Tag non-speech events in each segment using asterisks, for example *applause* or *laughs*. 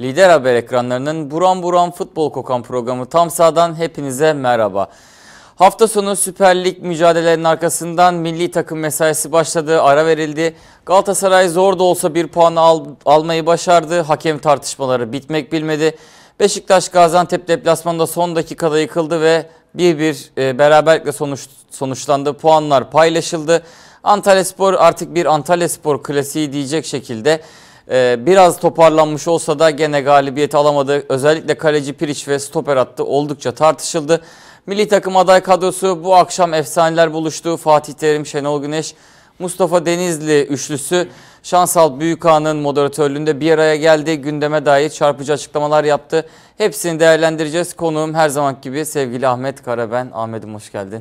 Lider Haber ekranlarının buram buram futbol kokan programı Tam Sağ'dan hepinize merhaba. Hafta sonu Süper Lig mücadelelerinin arkasından milli takım mesaisi başladı, ara verildi. Galatasaray zor da olsa bir puan al, almayı başardı. Hakem tartışmaları bitmek bilmedi. Beşiktaş Gaziantep deplasmanında son dakikada yıkıldı ve bir bir e, beraberlikle sonuç, sonuçlandı. Puanlar paylaşıldı. Antalya Spor artık bir Antalya Spor klasiği diyecek şekilde ee, biraz toparlanmış olsa da gene galibiyeti alamadı. Özellikle kaleci Piriç ve stoper attı oldukça tartışıldı. Milli takım aday kadrosu bu akşam efsaneler buluştu. Fatih Terim, Şenol Güneş, Mustafa Denizli üçlüsü Şansal Büyükağ'ın moderatörlüğünde bir araya geldi. Gündeme dair çarpıcı açıklamalar yaptı. Hepsini değerlendireceğiz. Konuğum her zaman gibi sevgili Ahmet Karaben. Ahmet'im hoş geldin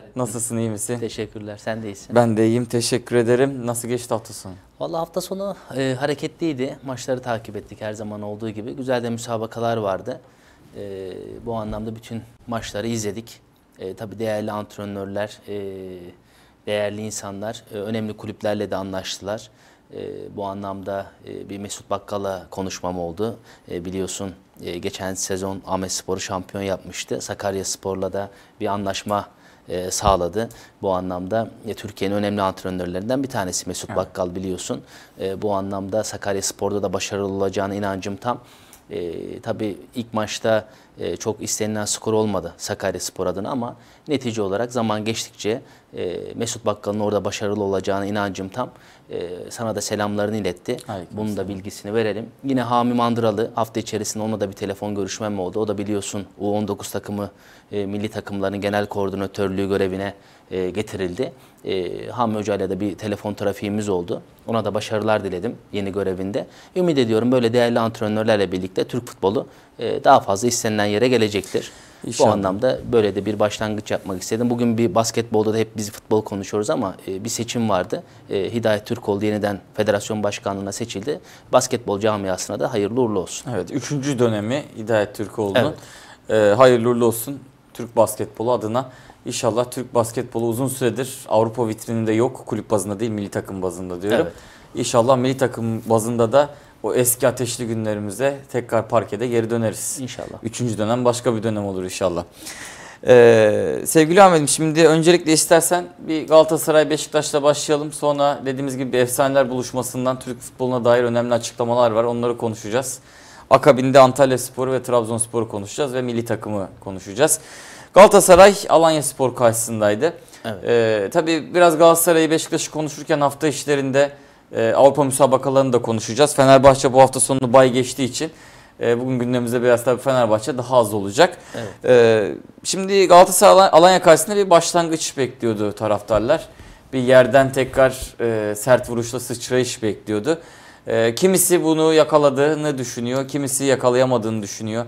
sefer Nasılsın iyi misin? Teşekkürler. Sen de iyisin. Ben de iyiyim. Teşekkür ederim. Nasıl geçti hafta sonu? Valla hafta sonu e, hareketliydi. Maçları takip ettik her zaman olduğu gibi. Güzel de müsabakalar vardı. E, bu anlamda bütün maçları izledik. E, tabii değerli antrenörler, e, değerli insanlar, e, önemli kulüplerle de anlaştılar. E, bu anlamda e, bir Mesut Bakkal'a konuşmam oldu. E, biliyorsun e, geçen sezon Ahmet Spor'u şampiyon yapmıştı. Sakarya Spor'la da bir anlaşma e, sağladı. Bu anlamda e, Türkiye'nin önemli antrenörlerinden bir tanesi Mesut evet. Bakkal biliyorsun. E, bu anlamda Sakaryaspor'da da başarılı olacağına inancım tam. E, tabii ilk maçta e, çok istenilen skor olmadı Sakaryaspor adına ama netice olarak zaman geçtikçe e, Mesut Bakkal'ın orada başarılı olacağına inancım tam e, sana da selamlarını iletti. Aleyküm Bunun da bilgisini verelim. Yine Hami Mandıralı hafta içerisinde onunla da bir telefon görüşmem oldu. O da biliyorsun U19 takımı e, milli takımların genel koordinatörlüğü görevine e, getirildi. E, Hami Hoca ile de bir telefon trafiğimiz oldu. Ona da başarılar diledim yeni görevinde. Ümit ediyorum böyle değerli antrenörlerle birlikte Türk futbolu e, daha fazla istenilen yere gelecektir. İnşallah. Bu anlamda böyle de bir başlangıç yapmak istedim. Bugün bir basketbolda da hep biz futbol konuşuyoruz ama e, bir seçim vardı. E, Hidayet Türkoğlu yeniden federasyon başkanlığına seçildi. Basketbol camiasına da hayırlı uğurlu olsun. Evet, üçüncü dönemi Hidayet Türkoğlu'nun. Evet. E, hayırlı uğurlu olsun Türk basketbolu adına. İnşallah Türk basketbolu uzun süredir Avrupa vitrininde yok. Kulüp bazında değil, milli takım bazında diyorum. Evet. İnşallah milli takım bazında da o eski ateşli günlerimize tekrar parkede geri döneriz. İnşallah. Üçüncü dönem başka bir dönem olur inşallah. Ee, sevgili Ahmet'im şimdi öncelikle istersen bir Galatasaray Beşiktaş'la başlayalım. Sonra dediğimiz gibi bir efsaneler buluşmasından Türk futboluna dair önemli açıklamalar var. Onları konuşacağız. Akabinde Antalya Sporu ve Trabzonspor'u konuşacağız ve milli takımı konuşacağız. Galatasaray Alanya Spor karşısındaydı. Evet. Ee, tabii biraz Galatasaray'ı Beşiktaş'ı konuşurken hafta işlerinde e, Avrupa müsabakalarını da konuşacağız. Fenerbahçe bu hafta sonunu bay geçtiği için e, bugün gündemimizde biraz tabii Fenerbahçe daha az olacak. Evet. E, şimdi Galatasaray Alanya karşısında bir başlangıç bekliyordu taraftarlar. Bir yerden tekrar e, sert vuruşla sıçrayış bekliyordu. E, kimisi bunu yakaladığını düşünüyor, kimisi yakalayamadığını düşünüyor.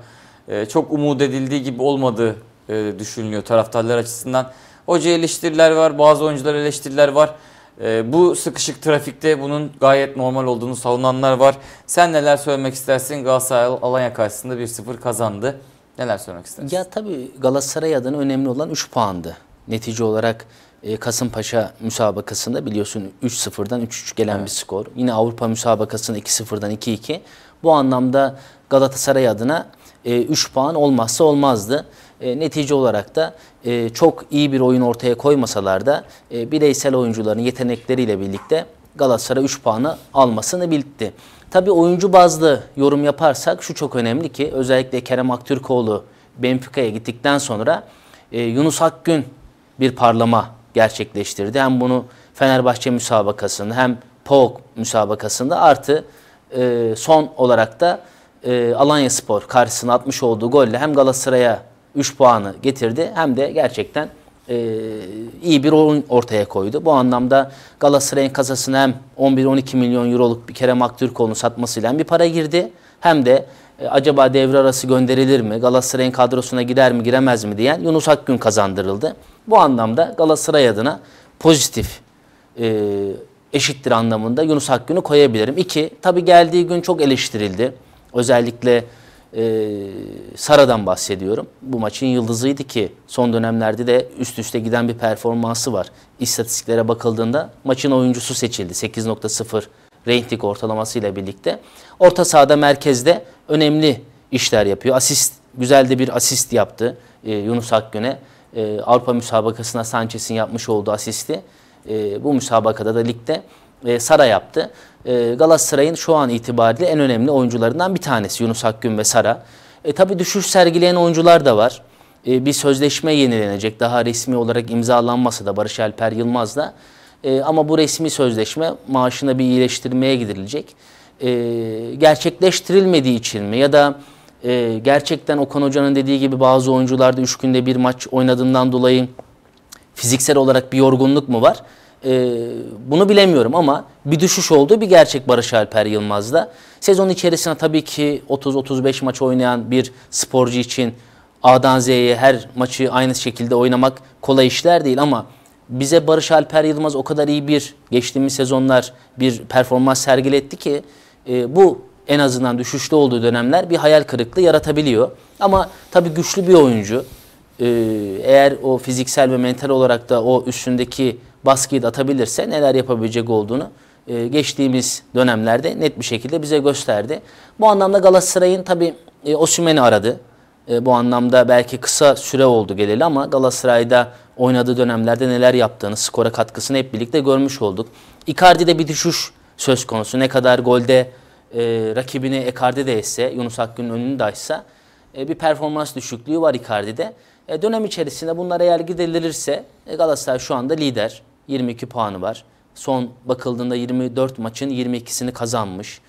E, çok umut edildiği gibi olmadığı e, düşünülüyor taraftarlar açısından. Hoca eleştiriler var, bazı oyuncular eleştiriler var. E, bu sıkışık trafikte bunun gayet normal olduğunu savunanlar var. Sen neler söylemek istersin? Galatasaray Alanya karşısında 1-0 kazandı. Neler söylemek istersin? Ya tabii Galatasaray adına önemli olan 3 puandı. Netice olarak e, Kasımpaşa müsabakasında biliyorsun 3-0'dan 3-3 gelen evet. bir skor. Yine Avrupa müsabakasında 2-0'dan 2-2. Bu anlamda Galatasaray adına e, 3 puan olmazsa olmazdı. E, netice olarak da e, çok iyi bir oyun ortaya koymasalar da e, bireysel oyuncuların yetenekleriyle birlikte Galatasaray 3 puanı almasını bildi. Tabii oyuncu bazlı yorum yaparsak şu çok önemli ki özellikle Kerem Aktürkoğlu Benfica'ya gittikten sonra e, Yunus Akgün bir parlama gerçekleştirdi. Hem bunu Fenerbahçe müsabakasında hem POG müsabakasında artı e, son olarak da e, Alanya Spor karşısına atmış olduğu golle hem Galatasaray'a 3 puanı getirdi hem de gerçekten e, iyi bir oyun ortaya koydu. Bu anlamda Galatasaray'ın kasasına hem 11-12 milyon euroluk bir Kerem Aktürkoğlu'nu satmasıyla hem bir para girdi hem de e, acaba devre arası gönderilir mi, Galatasaray'ın kadrosuna gider mi giremez mi diyen Yunus Akgün kazandırıldı. Bu anlamda Galatasaray adına pozitif e, eşittir anlamında Yunus Akgün'ü koyabilirim. İki, tabii geldiği gün çok eleştirildi Özellikle e, Sara'dan bahsediyorum. Bu maçın yıldızıydı ki son dönemlerde de üst üste giden bir performansı var. İstatistiklere bakıldığında maçın oyuncusu seçildi. 8.0 rating ortalamasıyla birlikte. Orta sahada merkezde önemli işler yapıyor. Asist, güzel de bir asist yaptı e, Yunus Akgün'e. E, Avrupa müsabakasına Sanchez'in yapmış olduğu asisti e, bu müsabakada da ligde e, Sara yaptı. Ee, Galatasaray'ın şu an itibariyle en önemli oyuncularından bir tanesi Yunus Akgün ve Sara. E, tabii düşüş sergileyen oyuncular da var. E, bir sözleşme yenilenecek. Daha resmi olarak imzalanmasa da Barış Alper Yılmaz'la. E, ama bu resmi sözleşme maaşına bir iyileştirmeye gidilecek. E, gerçekleştirilmediği için mi ya da e, gerçekten Okan Hoca'nın dediği gibi bazı oyuncularda 3 günde bir maç oynadığından dolayı fiziksel olarak bir yorgunluk mu var? e, bunu bilemiyorum ama bir düşüş oldu bir gerçek Barış Alper Yılmaz'da. Sezon içerisinde tabii ki 30-35 maç oynayan bir sporcu için A'dan Z'ye her maçı aynı şekilde oynamak kolay işler değil ama bize Barış Alper Yılmaz o kadar iyi bir geçtiğimiz sezonlar bir performans sergiletti ki e, bu en azından düşüşte olduğu dönemler bir hayal kırıklığı yaratabiliyor. Ama tabii güçlü bir oyuncu. Ee, eğer o fiziksel ve mental olarak da o üstündeki baskıyı da atabilirse neler yapabilecek olduğunu e, geçtiğimiz dönemlerde net bir şekilde bize gösterdi. Bu anlamda Galatasaray'ın tabi e, Osimhen'i aradı. E, bu anlamda belki kısa süre oldu geleli ama Galatasaray'da oynadığı dönemlerde neler yaptığını, skora katkısını hep birlikte görmüş olduk. Icardi'de bir düşüş söz konusu. Ne kadar golde e, rakibini Icardi de etse, Yunus Akgün'ün önünü de açsa e, bir performans düşüklüğü var Icardi'de. E, dönem içerisinde bunlara yer giderilirse e, Galatasaray şu anda lider. 22 puanı var. Son bakıldığında 24 maçın 22'sini kazanmış.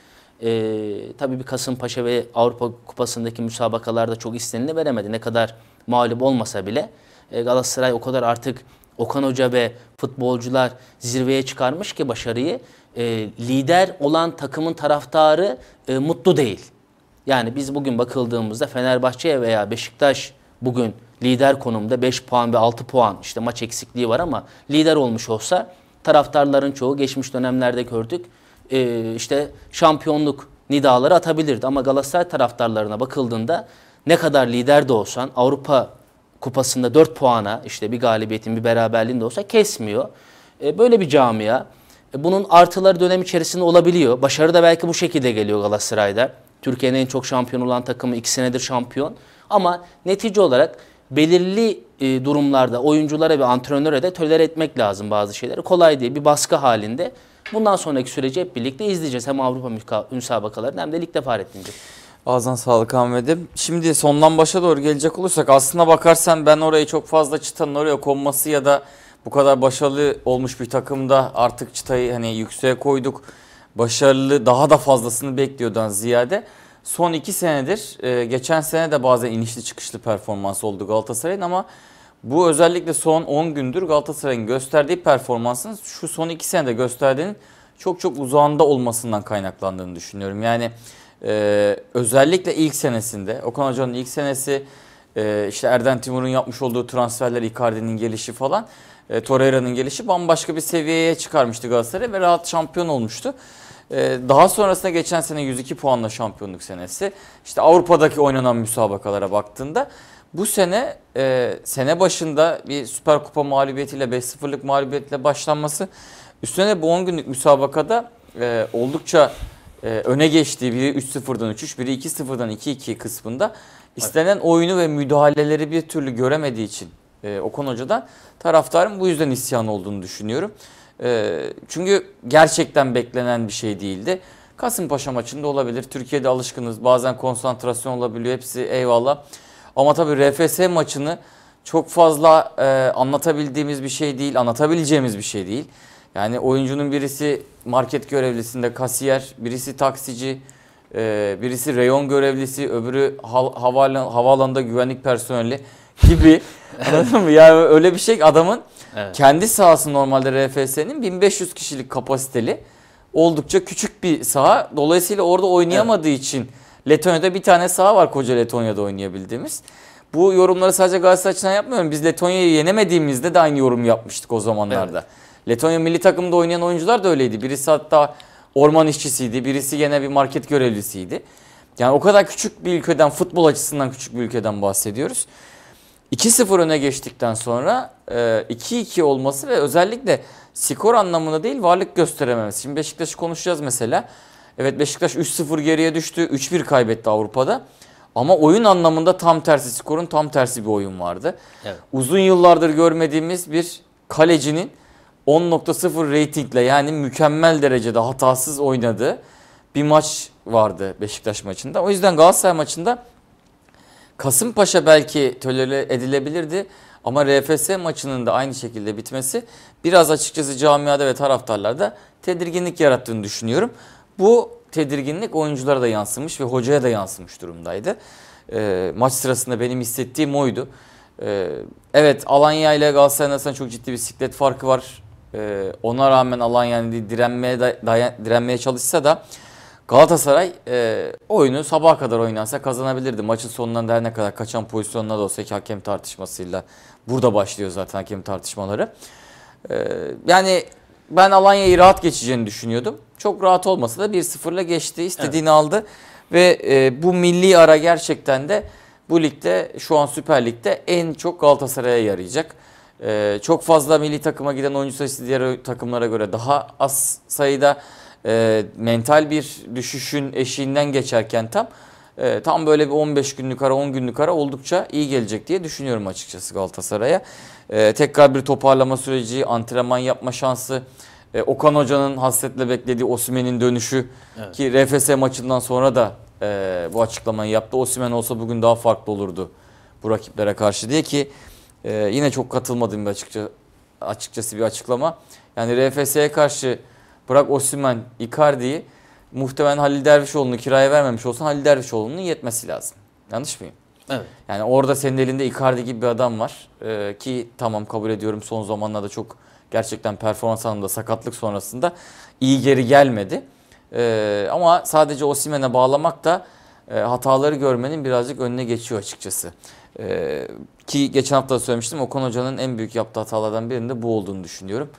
Ee, tabii bir Kasımpaşa ve Avrupa Kupası'ndaki müsabakalarda çok istenileni veremedi. Ne kadar mağlup olmasa bile e, Galatasaray o kadar artık Okan Hoca ve futbolcular zirveye çıkarmış ki başarıyı e, lider olan takımın taraftarı e, mutlu değil. Yani biz bugün bakıldığımızda Fenerbahçe'ye veya Beşiktaş bugün lider konumda 5 puan ve 6 puan işte maç eksikliği var ama lider olmuş olsa taraftarların çoğu geçmiş dönemlerde gördük ee, işte şampiyonluk nidaları atabilirdi. Ama Galatasaray taraftarlarına bakıldığında ne kadar lider de olsan Avrupa kupasında 4 puana işte bir galibiyetin bir beraberliğin de olsa kesmiyor. Ee, böyle bir camia. Ee, bunun artıları dönem içerisinde olabiliyor. Başarı da belki bu şekilde geliyor Galatasaray'da. Türkiye'nin en çok şampiyon olan takımı iki senedir şampiyon. Ama netice olarak belirli e, durumlarda oyunculara ve antrenöre de töler etmek lazım bazı şeyleri. Kolay değil bir baskı halinde. Bundan sonraki süreci hep birlikte izleyeceğiz. Hem Avrupa müsabakalarını hem de ligde Fahrettin'ci. Bazen sağlık Ahmet'im. Şimdi sondan başa doğru gelecek olursak aslında bakarsan ben orayı çok fazla çıtanın oraya konması ya da bu kadar başarılı olmuş bir takımda artık çıtayı hani yükseğe koyduk. Başarılı daha da fazlasını bekliyordan ziyade son iki senedir e, geçen sene de bazen inişli çıkışlı performans oldu Galatasaray'ın ama bu özellikle son 10 gündür Galatasaray'ın gösterdiği performansın şu son 2 senede gösterdiğinin çok çok uzağında olmasından kaynaklandığını düşünüyorum. Yani e, özellikle ilk senesinde Okan Hoca'nın ilk senesi e, işte Erden Timur'un yapmış olduğu transferler, Icardi'nin gelişi falan, e, Torreira'nın gelişi bambaşka bir seviyeye çıkarmıştı Galatasaray ve rahat şampiyon olmuştu. Ee, daha sonrasında geçen sene 102 puanla şampiyonluk senesi. İşte Avrupa'daki oynanan müsabakalara baktığında bu sene e, sene başında bir Süper Kupa mağlubiyetiyle 5-0'lık mağlubiyetle başlanması üstüne bu 10 günlük müsabakada e, oldukça e, öne geçtiği biri 3-0'dan 3-3 biri 2-0'dan 2-2 kısmında istenen oyunu ve müdahaleleri bir türlü göremediği için e, Okan Hoca'dan taraftarın bu yüzden isyan olduğunu düşünüyorum. Ee, çünkü gerçekten beklenen bir şey değildi. Kasımpaşa maçında olabilir. Türkiye'de alışkınız. Bazen konsantrasyon olabiliyor. Hepsi eyvallah. Ama tabii RFS maçını çok fazla e, anlatabildiğimiz bir şey değil. Anlatabileceğimiz bir şey değil. Yani oyuncunun birisi market görevlisinde kasiyer, birisi taksici, e, birisi reyon görevlisi, öbürü havalan havaalanında güvenlik personeli gibi. *laughs* Anladın mı? Yani öyle bir şey adamın Evet. Kendi sahası normalde RFS'nin 1500 kişilik kapasiteli oldukça küçük bir saha. Dolayısıyla orada oynayamadığı evet. için Letonya'da bir tane saha var koca Letonya'da oynayabildiğimiz. Bu yorumları sadece Galatasaray açısından yapmıyorum. Biz Letonya'yı yenemediğimizde de aynı yorum yapmıştık o zamanlarda. Evet. Letonya milli takımda oynayan oyuncular da öyleydi. Birisi hatta orman işçisiydi, birisi gene bir market görevlisiydi. Yani o kadar küçük bir ülkeden, futbol açısından küçük bir ülkeden bahsediyoruz. 2-0 öne geçtikten sonra 2-2 e, olması ve özellikle skor anlamında değil varlık gösterememesi. Şimdi Beşiktaş'ı konuşacağız mesela. Evet Beşiktaş 3-0 geriye düştü. 3-1 kaybetti Avrupa'da. Ama oyun anlamında tam tersi skorun tam tersi bir oyun vardı. Evet. Uzun yıllardır görmediğimiz bir kalecinin 10.0 reytingle yani mükemmel derecede hatasız oynadığı bir maç vardı Beşiktaş maçında. O yüzden Galatasaray maçında Kasımpaşa belki tölere edilebilirdi ama RFS maçının da aynı şekilde bitmesi biraz açıkçası camiada ve taraftarlarda tedirginlik yarattığını düşünüyorum. Bu tedirginlik oyunculara da yansımış ve hocaya da yansımış durumdaydı. E, maç sırasında benim hissettiğim oydu. E, evet Alanya ile Galatasaray arasında çok ciddi bir siklet farkı var. E, ona rağmen Alanya yani direnmeye, direnmeye çalışsa da Galatasaray e, oyunu sabaha kadar oynansa kazanabilirdi. Maçın sonundan da her ne kadar kaçan pozisyonlar da olsa ki hakem tartışmasıyla burada başlıyor zaten hakem tartışmaları. E, yani ben Alanya'yı rahat geçeceğini düşünüyordum. Çok rahat olmasa da 1-0'la geçti. İstediğini evet. aldı. Ve e, bu milli ara gerçekten de bu ligde şu an Süper Lig'de en çok Galatasaray'a yarayacak. E, çok fazla milli takıma giden oyuncu sayısı diğer takımlara göre daha az sayıda e, mental bir düşüşün eşiğinden geçerken tam e, tam böyle bir 15 günlük ara 10 günlük ara oldukça iyi gelecek diye düşünüyorum açıkçası Galatasaray'a. E, tekrar bir toparlama süreci, antrenman yapma şansı, e, Okan Hoca'nın hasretle beklediği Osimen'in dönüşü evet. ki RFS maçından sonra da e, bu açıklamayı yaptı. Osimen olsa bugün daha farklı olurdu bu rakiplere karşı diye ki e, yine çok katılmadığım bir açıkça, açıkçası bir açıklama. Yani RFS'ye karşı Bırak Osimhen, Icardi'yi muhtemelen Halil Dervişoğlu'nu kiraya vermemiş olsan Halil Dervişoğlu'nun yetmesi lazım. Yanlış mıyım? Evet. Yani orada senin elinde Icardi gibi bir adam var. Ee, ki tamam kabul ediyorum son zamanlarda çok gerçekten performans anlamında sakatlık sonrasında iyi geri gelmedi. Ee, ama sadece Osimhen'e bağlamak da e, hataları görmenin birazcık önüne geçiyor açıkçası. Ee, ki geçen hafta da söylemiştim Okan Hoca'nın en büyük yaptığı hatalardan birinde bu olduğunu düşünüyorum.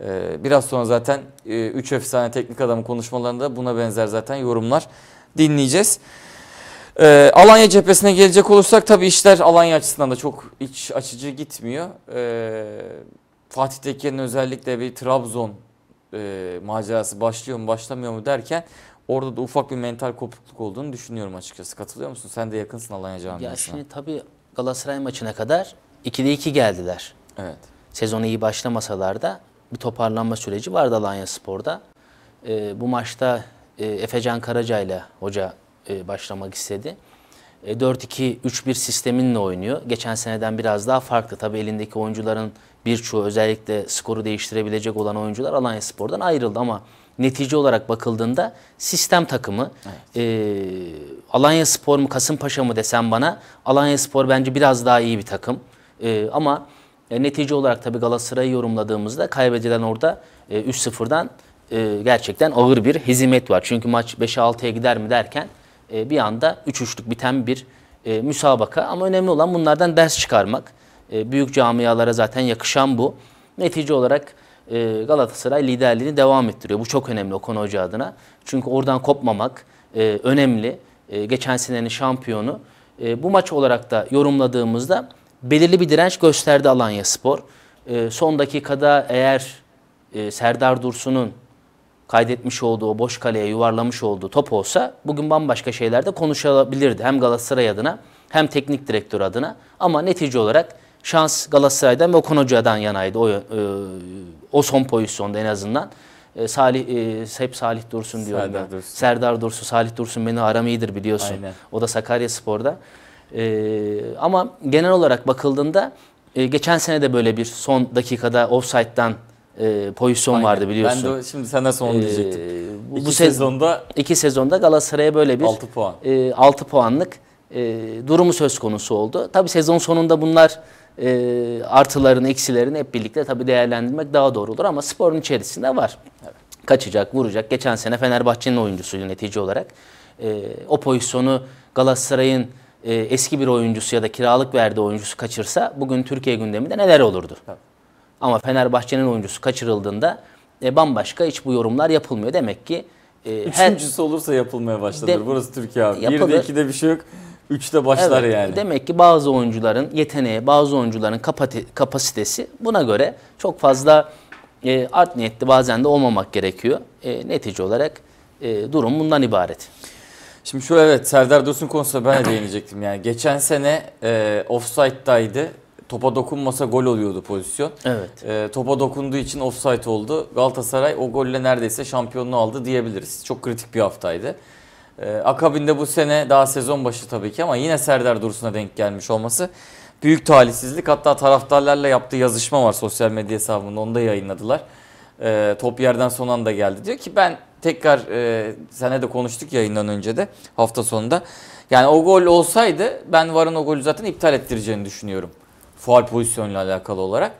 Ee, biraz sonra zaten 3 e, efsane teknik adamın konuşmalarında buna benzer zaten yorumlar dinleyeceğiz. Ee, Alanya cephesine gelecek olursak tabii işler Alanya açısından da çok iç açıcı gitmiyor. Ee, Fatih Tekke'nin özellikle bir Trabzon e, macerası başlıyor mu başlamıyor mu derken orada da ufak bir mental kopukluk olduğunu düşünüyorum açıkçası. Katılıyor musun? Sen de yakınsın Alanya camiasına. Ya şimdi tabii Galatasaray maçına kadar 2'de 2 geldiler. Evet. Sezonu iyi başlamasalar da bir toparlanma süreci vardı Alanya Spor'da. E, bu maçta e, Efecan Karaca ile hoca e, başlamak istedi. E, 4-2-3-1 sisteminle oynuyor. Geçen seneden biraz daha farklı. Tabii elindeki oyuncuların birçoğu özellikle skoru değiştirebilecek olan oyuncular Alanya Spor'dan ayrıldı ama netice olarak bakıldığında sistem takımı evet. e, Alanya Spor mu Kasımpaşa mı desem bana Alanya Spor bence biraz daha iyi bir takım. E, ama e, netice olarak tabii Galatasaray'ı yorumladığımızda kaybedilen orada e, 3-0'dan e, gerçekten ağır bir hizmet var. Çünkü maç 5-6'ya gider mi derken e, bir anda 3-3'lük biten bir e, müsabaka. Ama önemli olan bunlardan ders çıkarmak. E, büyük camialara zaten yakışan bu. Netice olarak e, Galatasaray liderliğini devam ettiriyor. Bu çok önemli Okan Hoca adına. Çünkü oradan kopmamak e, önemli. E, geçen senenin şampiyonu. E, bu maç olarak da yorumladığımızda belirli bir direnç gösterdi Alanya Spor. E, son dakikada eğer e, Serdar Dursun'un kaydetmiş olduğu boş kaleye yuvarlamış olduğu top olsa bugün bambaşka şeylerde konuşabilirdi. Hem Galatasaray adına hem teknik direktör adına ama netice olarak şans Galatasaray'dan ve Okan Hoca'dan yanaydı o, e, o son pozisyonda en azından. E, Salih e, hep Salih Dursun diyorum Serdar ben. Dursun. Serdar Dursun, Salih Dursun beni aramidir biliyorsun. Aynen. O da Sakarya Spor'da. E, ama genel olarak bakıldığında e, geçen sene de böyle bir son dakikada offside'dan e, pozisyon Aynen. vardı biliyorsun. Ben de şimdi sana son ee, diyecektim. E, bu, iki sezonda iki sezonda Galatasaray'a böyle bir 6 puan. E, 6 puanlık e, durumu söz konusu oldu. Tabi sezon sonunda bunlar e, artılarını eksilerini hep birlikte tabi değerlendirmek daha doğru olur ama sporun içerisinde var. Evet. Kaçacak, vuracak. Geçen sene Fenerbahçe'nin oyuncusu netice olarak. E, o pozisyonu Galatasaray'ın e, eski bir oyuncusu ya da kiralık verdiği oyuncusu kaçırsa bugün Türkiye gündeminde neler olurdu? Tabii. Ama Fenerbahçe'nin oyuncusu kaçırıldığında e, bambaşka hiç bu yorumlar yapılmıyor. Demek ki e, Üçüncüsü her... olursa yapılmaya başlanır. De... Burası Türkiye abi. Yapılır. iki de bir şey yok. Üçte başlar evet, yani. Demek ki bazı oyuncuların yeteneği, bazı oyuncuların kapasitesi buna göre çok fazla e, art niyetli bazen de olmamak gerekiyor. E, netice olarak e, durum bundan ibaret. Şimdi şu evet Serdar Dursun konusunda ben de değinecektim yani. Geçen sene e, offside'daydı. Topa dokunmasa gol oluyordu pozisyon. Evet. E, topa dokunduğu için offside oldu. Galatasaray o golle neredeyse şampiyonluğu aldı diyebiliriz. Çok kritik bir haftaydı. E, akabinde bu sene daha sezon başı tabii ki ama yine Serdar Dursun'a denk gelmiş olması büyük talihsizlik. Hatta taraftarlarla yaptığı yazışma var sosyal medya hesabında. Onu da yayınladılar. E, top yerden son anda geldi. Diyor ki ben tekrar e, sene de konuştuk yayından önce de hafta sonunda. Yani o gol olsaydı ben Varın o golü zaten iptal ettireceğini düşünüyorum. Faul pozisyonuyla alakalı olarak.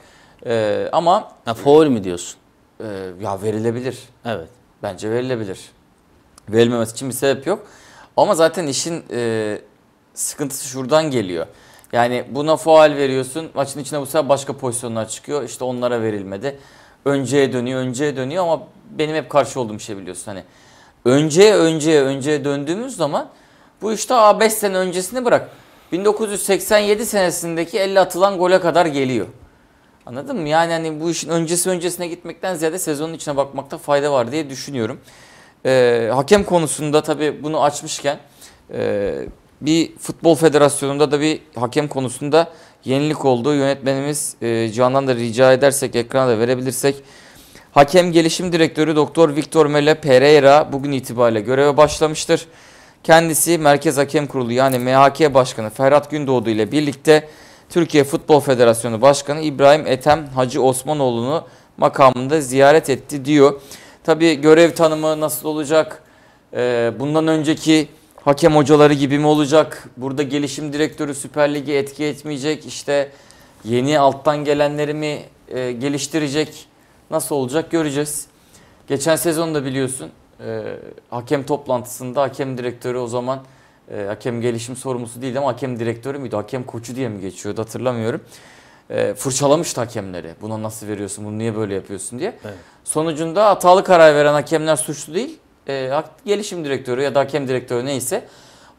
E, ama ha, faul mü diyorsun? E, ya verilebilir. Evet. Bence verilebilir. Verilmemesi için bir sebep yok. Ama zaten işin e, sıkıntısı şuradan geliyor. Yani buna faal veriyorsun. Maçın içine bu sefer başka pozisyonlar çıkıyor. İşte onlara verilmedi önceye dönüyor, önceye dönüyor ama benim hep karşı olduğum şey biliyorsun hani. Önceye, önceye, önceye döndüğümüz zaman bu işte a 5 sene öncesini bırak. 1987 senesindeki 50 atılan gole kadar geliyor. Anladın mı? Yani hani bu işin öncesi öncesine gitmekten ziyade sezonun içine bakmakta fayda var diye düşünüyorum. Ee, hakem konusunda tabii bunu açmışken e, bir futbol federasyonunda da bir hakem konusunda yenilik olduğu Yönetmenimiz e, Can'dan da rica edersek, ekrana da verebilirsek. Hakem Gelişim Direktörü Doktor Victor Mele Pereira bugün itibariyle göreve başlamıştır. Kendisi Merkez Hakem Kurulu yani MHK Başkanı Ferhat Gündoğdu ile birlikte Türkiye Futbol Federasyonu Başkanı İbrahim Ethem Hacı Osmanoğlu'nu makamında ziyaret etti diyor. Tabi görev tanımı nasıl olacak? E, bundan önceki hakem hocaları gibi mi olacak? Burada gelişim direktörü Süper Lig'i etki etmeyecek. İşte yeni alttan gelenleri mi e, geliştirecek? Nasıl olacak göreceğiz. Geçen sezon da biliyorsun e, hakem toplantısında hakem direktörü o zaman e, hakem gelişim sorumlusu değildi ama hakem direktörü müydü? Hakem koçu diye mi geçiyordu hatırlamıyorum. E, fırçalamıştı hakemleri. Buna nasıl veriyorsun, bunu niye böyle yapıyorsun diye. Evet. Sonucunda hatalı karar veren hakemler suçlu değil e, gelişim direktörü ya da hakem direktörü neyse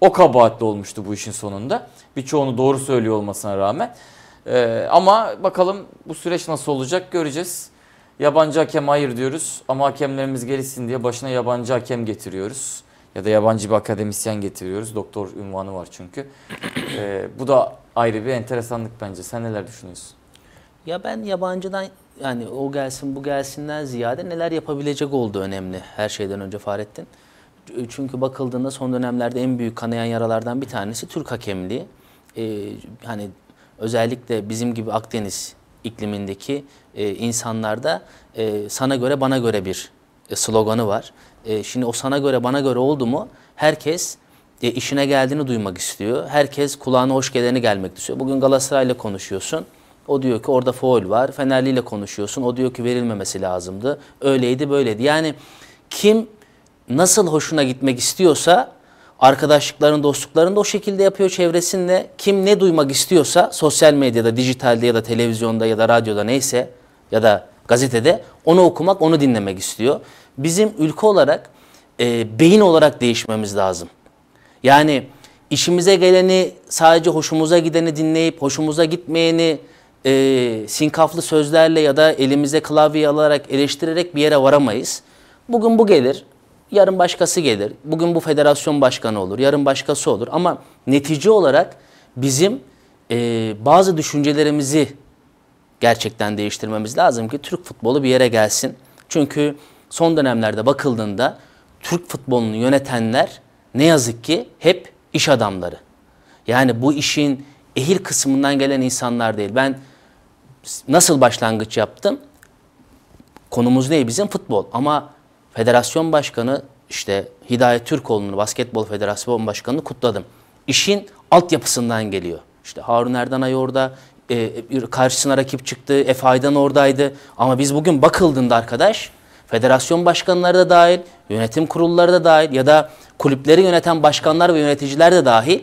o kabahatli olmuştu bu işin sonunda. Birçoğunu doğru söylüyor olmasına rağmen. E, ama bakalım bu süreç nasıl olacak göreceğiz. Yabancı hakem hayır diyoruz ama hakemlerimiz gelişsin diye başına yabancı hakem getiriyoruz. Ya da yabancı bir akademisyen getiriyoruz. Doktor ünvanı var çünkü. E, bu da ayrı bir enteresanlık bence. Sen neler düşünüyorsun? Ya ben yabancıdan yani o gelsin bu gelsinden ziyade neler yapabilecek oldu önemli her şeyden önce Fahrettin. Çünkü bakıldığında son dönemlerde en büyük kanayan yaralardan bir tanesi Türk hakemliği. Ee, hani özellikle bizim gibi Akdeniz iklimindeki e, insanlarda e, sana göre bana göre bir e, sloganı var. E, şimdi o sana göre bana göre oldu mu herkes e, işine geldiğini duymak istiyor. Herkes kulağına hoş geleni gelmek istiyor. Bugün Galatasaray'la konuşuyorsun. O diyor ki orada faul var. Fenerli ile konuşuyorsun. O diyor ki verilmemesi lazımdı. Öyleydi böyleydi. Yani kim nasıl hoşuna gitmek istiyorsa arkadaşlıkların, dostluklarını da o şekilde yapıyor çevresinde. Kim ne duymak istiyorsa sosyal medyada, dijitalde ya da televizyonda ya da radyoda neyse ya da gazetede onu okumak, onu dinlemek istiyor. Bizim ülke olarak e, beyin olarak değişmemiz lazım. Yani işimize geleni sadece hoşumuza gideni dinleyip hoşumuza gitmeyeni e, sinkaflı sözlerle ya da elimize klavye alarak eleştirerek bir yere varamayız. Bugün bu gelir, yarın başkası gelir. Bugün bu federasyon başkanı olur, yarın başkası olur. Ama netice olarak bizim e, bazı düşüncelerimizi gerçekten değiştirmemiz lazım ki Türk futbolu bir yere gelsin. Çünkü son dönemlerde bakıldığında Türk futbolunu yönetenler ne yazık ki hep iş adamları. Yani bu işin ehil kısmından gelen insanlar değil. Ben nasıl başlangıç yaptım? Konumuz ne bizim? Futbol. Ama federasyon başkanı işte Hidayet Türkoğlu'nu, Basketbol Federasyon Başkanı'nı kutladım. İşin altyapısından geliyor. İşte Harun Erdanay orada, e, karşısına rakip çıktı, Efe Aydan oradaydı. Ama biz bugün bakıldığında arkadaş, federasyon başkanları da dahil, yönetim kurulları da dahil ya da kulüpleri yöneten başkanlar ve yöneticiler de dahil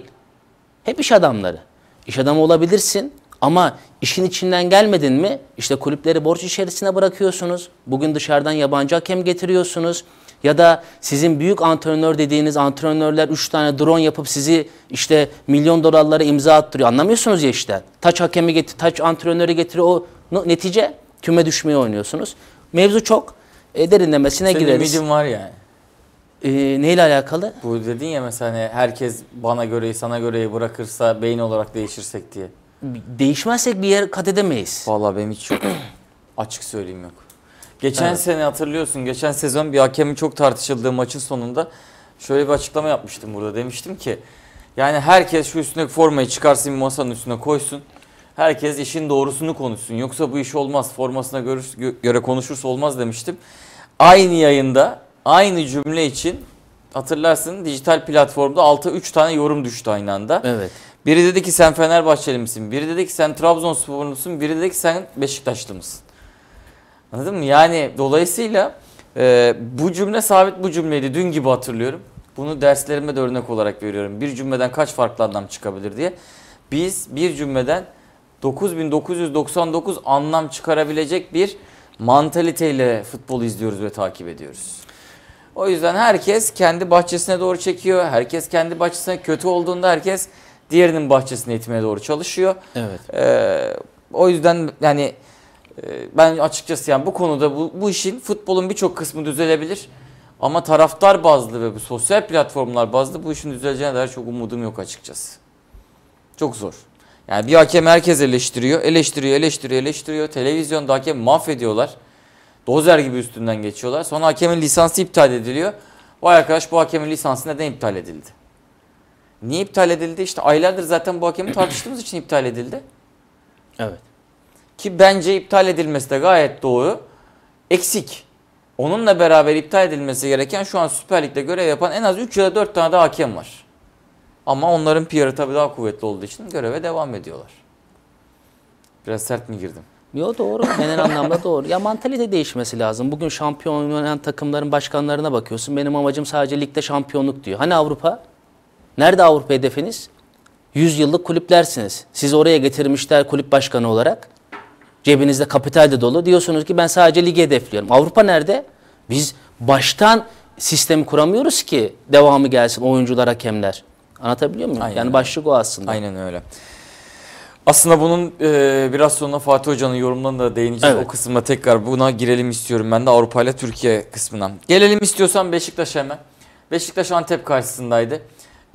hep iş adamları. İş adamı olabilirsin ama işin içinden gelmedin mi? İşte kulüpleri borç içerisine bırakıyorsunuz. Bugün dışarıdan yabancı hakem getiriyorsunuz. Ya da sizin büyük antrenör dediğiniz antrenörler 3 tane drone yapıp sizi işte milyon dolarlara imza attırıyor. Anlamıyorsunuz ya işte. Taç hakemi getir, taç antrenörü getiriyor. O netice küme düşmeye oynuyorsunuz. Mevzu çok e, derinlemesine Senin gireriz. Senin var yani. E, neyle alakalı? Bu dedin ya mesela hani herkes bana göreyi sana göreyi bırakırsa beyin olarak değişirsek diye değişmezsek bir yer kat edemeyiz. Vallahi benim hiç yok. *clears throat* Açık söyleyeyim yok. Geçen evet. sene hatırlıyorsun geçen sezon bir hakemin çok tartışıldığı maçın sonunda şöyle bir açıklama yapmıştım burada. Demiştim ki yani herkes şu üstüne formayı çıkarsın masanın üstüne koysun. Herkes işin doğrusunu konuşsun. Yoksa bu iş olmaz formasına göre, göre konuşursa olmaz demiştim. Aynı yayında aynı cümle için hatırlarsın dijital platformda alta 3 tane yorum düştü aynı anda. Evet. Biri dedi ki sen Fenerbahçeli misin? Biri dedi ki sen Trabzonsporlu musun? Biri dedi ki sen Beşiktaşlı mısın? Anladın mı? Yani dolayısıyla e, bu cümle sabit bu cümleydi. Dün gibi hatırlıyorum. Bunu derslerime de örnek olarak veriyorum. Bir cümleden kaç farklı anlam çıkabilir diye. Biz bir cümleden 9999 anlam çıkarabilecek bir mantaliteyle futbolu izliyoruz ve takip ediyoruz. O yüzden herkes kendi bahçesine doğru çekiyor. Herkes kendi bahçesine kötü olduğunda herkes diğerinin bahçesine itmeye doğru çalışıyor. Evet. Ee, o yüzden yani e, ben açıkçası yani bu konuda bu, bu işin futbolun birçok kısmı düzelebilir. Ama taraftar bazlı ve bu sosyal platformlar bazlı bu işin düzeleceğine dair çok umudum yok açıkçası. Çok zor. Yani bir hakem herkes eleştiriyor, eleştiriyor, eleştiriyor, eleştiriyor. Televizyonda hakem mahvediyorlar. Dozer gibi üstünden geçiyorlar. Sonra hakemin lisansı iptal ediliyor. Vay arkadaş bu hakemin lisansı neden iptal edildi? Niye iptal edildi? İşte aylardır zaten bu hakemi tartıştığımız için iptal edildi. Evet. Ki bence iptal edilmesi de gayet doğru. Eksik. Onunla beraber iptal edilmesi gereken şu an Süper Lig'de görev yapan en az 3 ya da 4 tane daha hakem var. Ama onların PR'ı tabii daha kuvvetli olduğu için göreve devam ediyorlar. Biraz sert mi girdim? Yo doğru. Genel anlamda doğru. Ya mantalite değişmesi lazım. Bugün şampiyon oynayan takımların başkanlarına bakıyorsun. Benim amacım sadece ligde şampiyonluk diyor. Hani Avrupa? Nerede Avrupa hedefiniz? 100 yıllık kulüplersiniz. Sizi oraya getirmişler kulüp başkanı olarak. Cebinizde kapital de dolu. Diyorsunuz ki ben sadece ligi hedefliyorum. Avrupa nerede? Biz baştan sistemi kuramıyoruz ki devamı gelsin oyuncular, hakemler. Anlatabiliyor muyum? Aynen. Yani başlık o aslında. Aynen öyle. Aslında bunun e, biraz sonra Fatih Hoca'nın yorumlarına da değineceğiz. Evet. O kısımda tekrar buna girelim istiyorum ben de Avrupa ile Türkiye kısmına. Gelelim istiyorsan Beşiktaş'a hemen. Beşiktaş Antep karşısındaydı.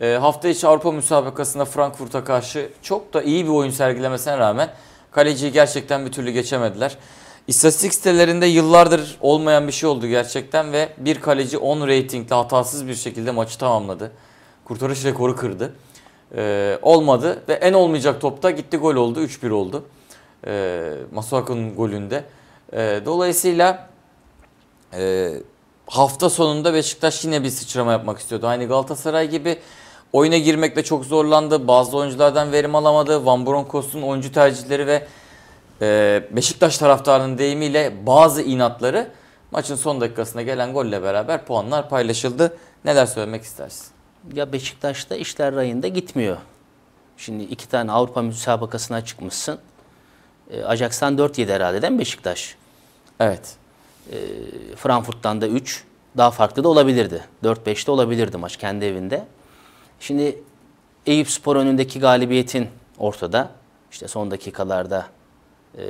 E, hafta içi Avrupa müsabakasında Frankfurt'a karşı çok da iyi bir oyun sergilemesine rağmen kaleciyi gerçekten bir türlü geçemediler. İstatistik sitelerinde yıllardır olmayan bir şey oldu gerçekten ve bir kaleci 10 reytingle hatasız bir şekilde maçı tamamladı. Kurtarış rekoru kırdı. Ee, olmadı ve en olmayacak topta gitti gol oldu. 3-1 oldu. Ee, Masuaku'nun golünde. Ee, dolayısıyla e, hafta sonunda Beşiktaş yine bir sıçrama yapmak istiyordu. Aynı Galatasaray gibi Oyuna girmekte çok zorlandı. Bazı oyunculardan verim alamadı. Van Bronckhorst'un oyuncu tercihleri ve e, Beşiktaş taraftarının deyimiyle bazı inatları maçın son dakikasına gelen golle beraber puanlar paylaşıldı. Neler söylemek istersin? Ya Beşiktaş'ta işler rayında gitmiyor. Şimdi iki tane Avrupa müsabakasına çıkmışsın. E, Ajax'tan 4 yedi herhalde değil mi Beşiktaş? Evet. E, Frankfurt'tan da 3. Daha farklı da olabilirdi. 4-5'te olabilirdi maç kendi evinde. Şimdi Eyüp Spor önündeki galibiyetin ortada. İşte son dakikalarda e,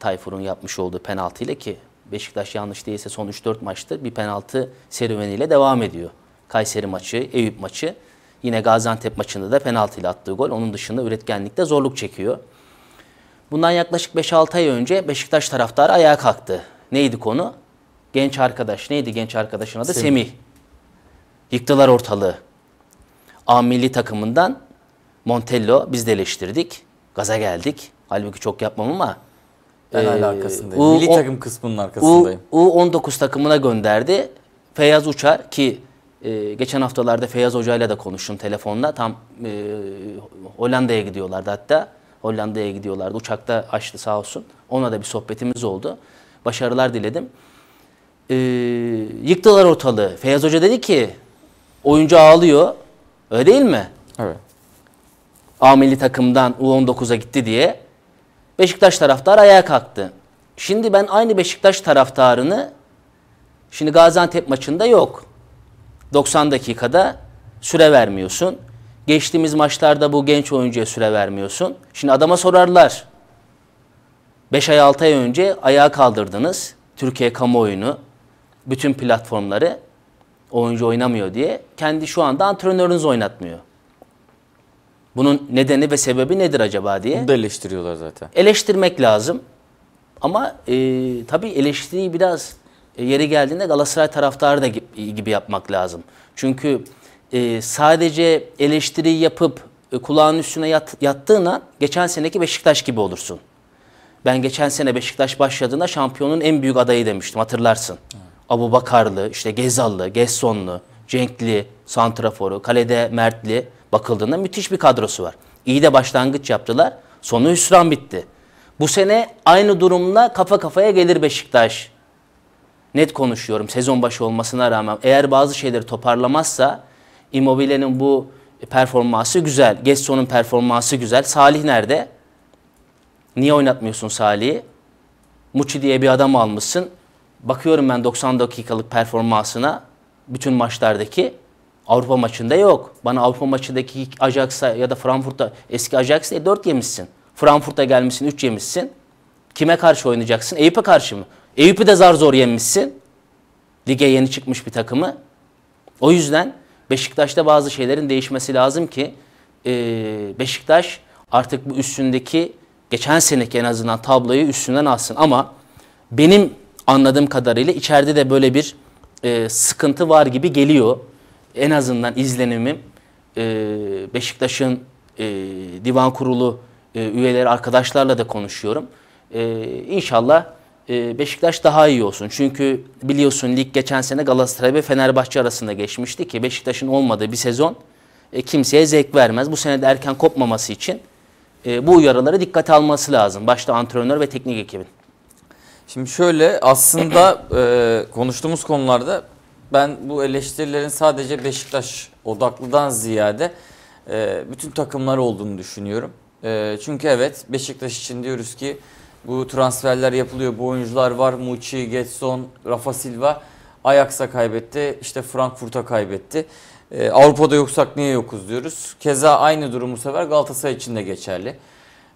Tayfur'un yapmış olduğu penaltıyla ki Beşiktaş yanlış değilse son 3-4 maçtır bir penaltı serüveniyle devam ediyor. Kayseri maçı, Eyüp maçı. Yine Gaziantep maçında da penaltıyla attığı gol. Onun dışında üretkenlikte zorluk çekiyor. Bundan yaklaşık 5-6 ay önce Beşiktaş taraftarı ayağa kalktı. Neydi konu? Genç arkadaş. Neydi genç arkadaşın adı? Semih. Semih. Yıktılar ortalığı. A milli takımından Montello biz de eleştirdik. Gaza geldik. Halbuki çok yapmam ama ben e, arkasındayım. U, milli o, takım kısmının arkasındayım. U, U19 takımına gönderdi. Feyyaz Uçar ki e, geçen haftalarda Feyyaz Hoca ile de konuştum telefonla. Tam e, Hollanda'ya gidiyorlardı hatta. Hollanda'ya gidiyorlardı. Uçakta açtı sağ olsun. Ona da bir sohbetimiz oldu. Başarılar diledim. E, yıktılar ortalığı. Feyyaz Hoca dedi ki oyuncu ağlıyor. Öyle değil mi? Evet. A takımdan U19'a gitti diye Beşiktaş taraftarı ayağa kalktı. Şimdi ben aynı Beşiktaş taraftarını şimdi Gaziantep maçında yok. 90 dakikada süre vermiyorsun. Geçtiğimiz maçlarda bu genç oyuncuya süre vermiyorsun. Şimdi adama sorarlar. 5 ay 6 ay önce ayağa kaldırdınız Türkiye kamuoyunu, bütün platformları oyuncu oynamıyor diye kendi şu anda antrenörünüz oynatmıyor. Bunun nedeni ve sebebi nedir acaba diye. Bunu da eleştiriyorlar zaten. Eleştirmek lazım. Ama e, tabii eleştiriyi biraz e, yeri geldiğinde Galatasaray taraftarı da gibi, gibi yapmak lazım. Çünkü e, sadece eleştiri yapıp e, kulağın üstüne yat, yattığına geçen seneki Beşiktaş gibi olursun. Ben geçen sene Beşiktaş başladığında şampiyonun en büyük adayı demiştim hatırlarsın. Evet. Abu Bakarlı, işte Gezallı, Gessonlu, Cenkli, Santrafor'u, kalede Mertli bakıldığında müthiş bir kadrosu var. İyi de başlangıç yaptılar. Sonu hüsran bitti. Bu sene aynı durumla kafa kafaya gelir Beşiktaş. Net konuşuyorum sezon başı olmasına rağmen. Eğer bazı şeyleri toparlamazsa Immobile'nin bu performansı güzel. Gesson'un performansı güzel. Salih nerede? Niye oynatmıyorsun Salih'i? Muçi diye bir adam almışsın bakıyorum ben 90 dakikalık performansına bütün maçlardaki Avrupa maçında yok. Bana Avrupa maçındaki Ajax'a ya da Frankfurt'a eski Ajax'a 4 yemişsin. Frankfurt'a gelmişsin 3 yemişsin. Kime karşı oynayacaksın? Eyüp'e karşı mı? Eyüp'ü de zar zor yemişsin. Lige yeni çıkmış bir takımı. O yüzden Beşiktaş'ta bazı şeylerin değişmesi lazım ki Beşiktaş artık bu üstündeki geçen seneki en azından tabloyu üstünden alsın. Ama benim anladığım kadarıyla içeride de böyle bir e, sıkıntı var gibi geliyor. En azından izlenimim e, Beşiktaş'ın e, divan kurulu e, üyeleri arkadaşlarla da konuşuyorum. E, inşallah e, Beşiktaş daha iyi olsun. Çünkü biliyorsun lig geçen sene Galatasaray ve Fenerbahçe arasında geçmişti ki Beşiktaş'ın olmadığı bir sezon e, kimseye zevk vermez. Bu sene de erken kopmaması için e, bu uyarıları dikkat alması lazım. Başta antrenör ve teknik ekibin. Şimdi şöyle aslında *clears throat* e, konuştuğumuz konularda ben bu eleştirilerin sadece Beşiktaş odaklıdan ziyade e, bütün takımlar olduğunu düşünüyorum. E, çünkü evet Beşiktaş için diyoruz ki bu transferler yapılıyor. Bu oyuncular var. Muçi, Getson, Rafa Silva Ajax'a kaybetti. işte Frankfurt'a kaybetti. E, Avrupa'da yoksak niye yokuz diyoruz. Keza aynı durum bu sefer Galatasaray için de geçerli.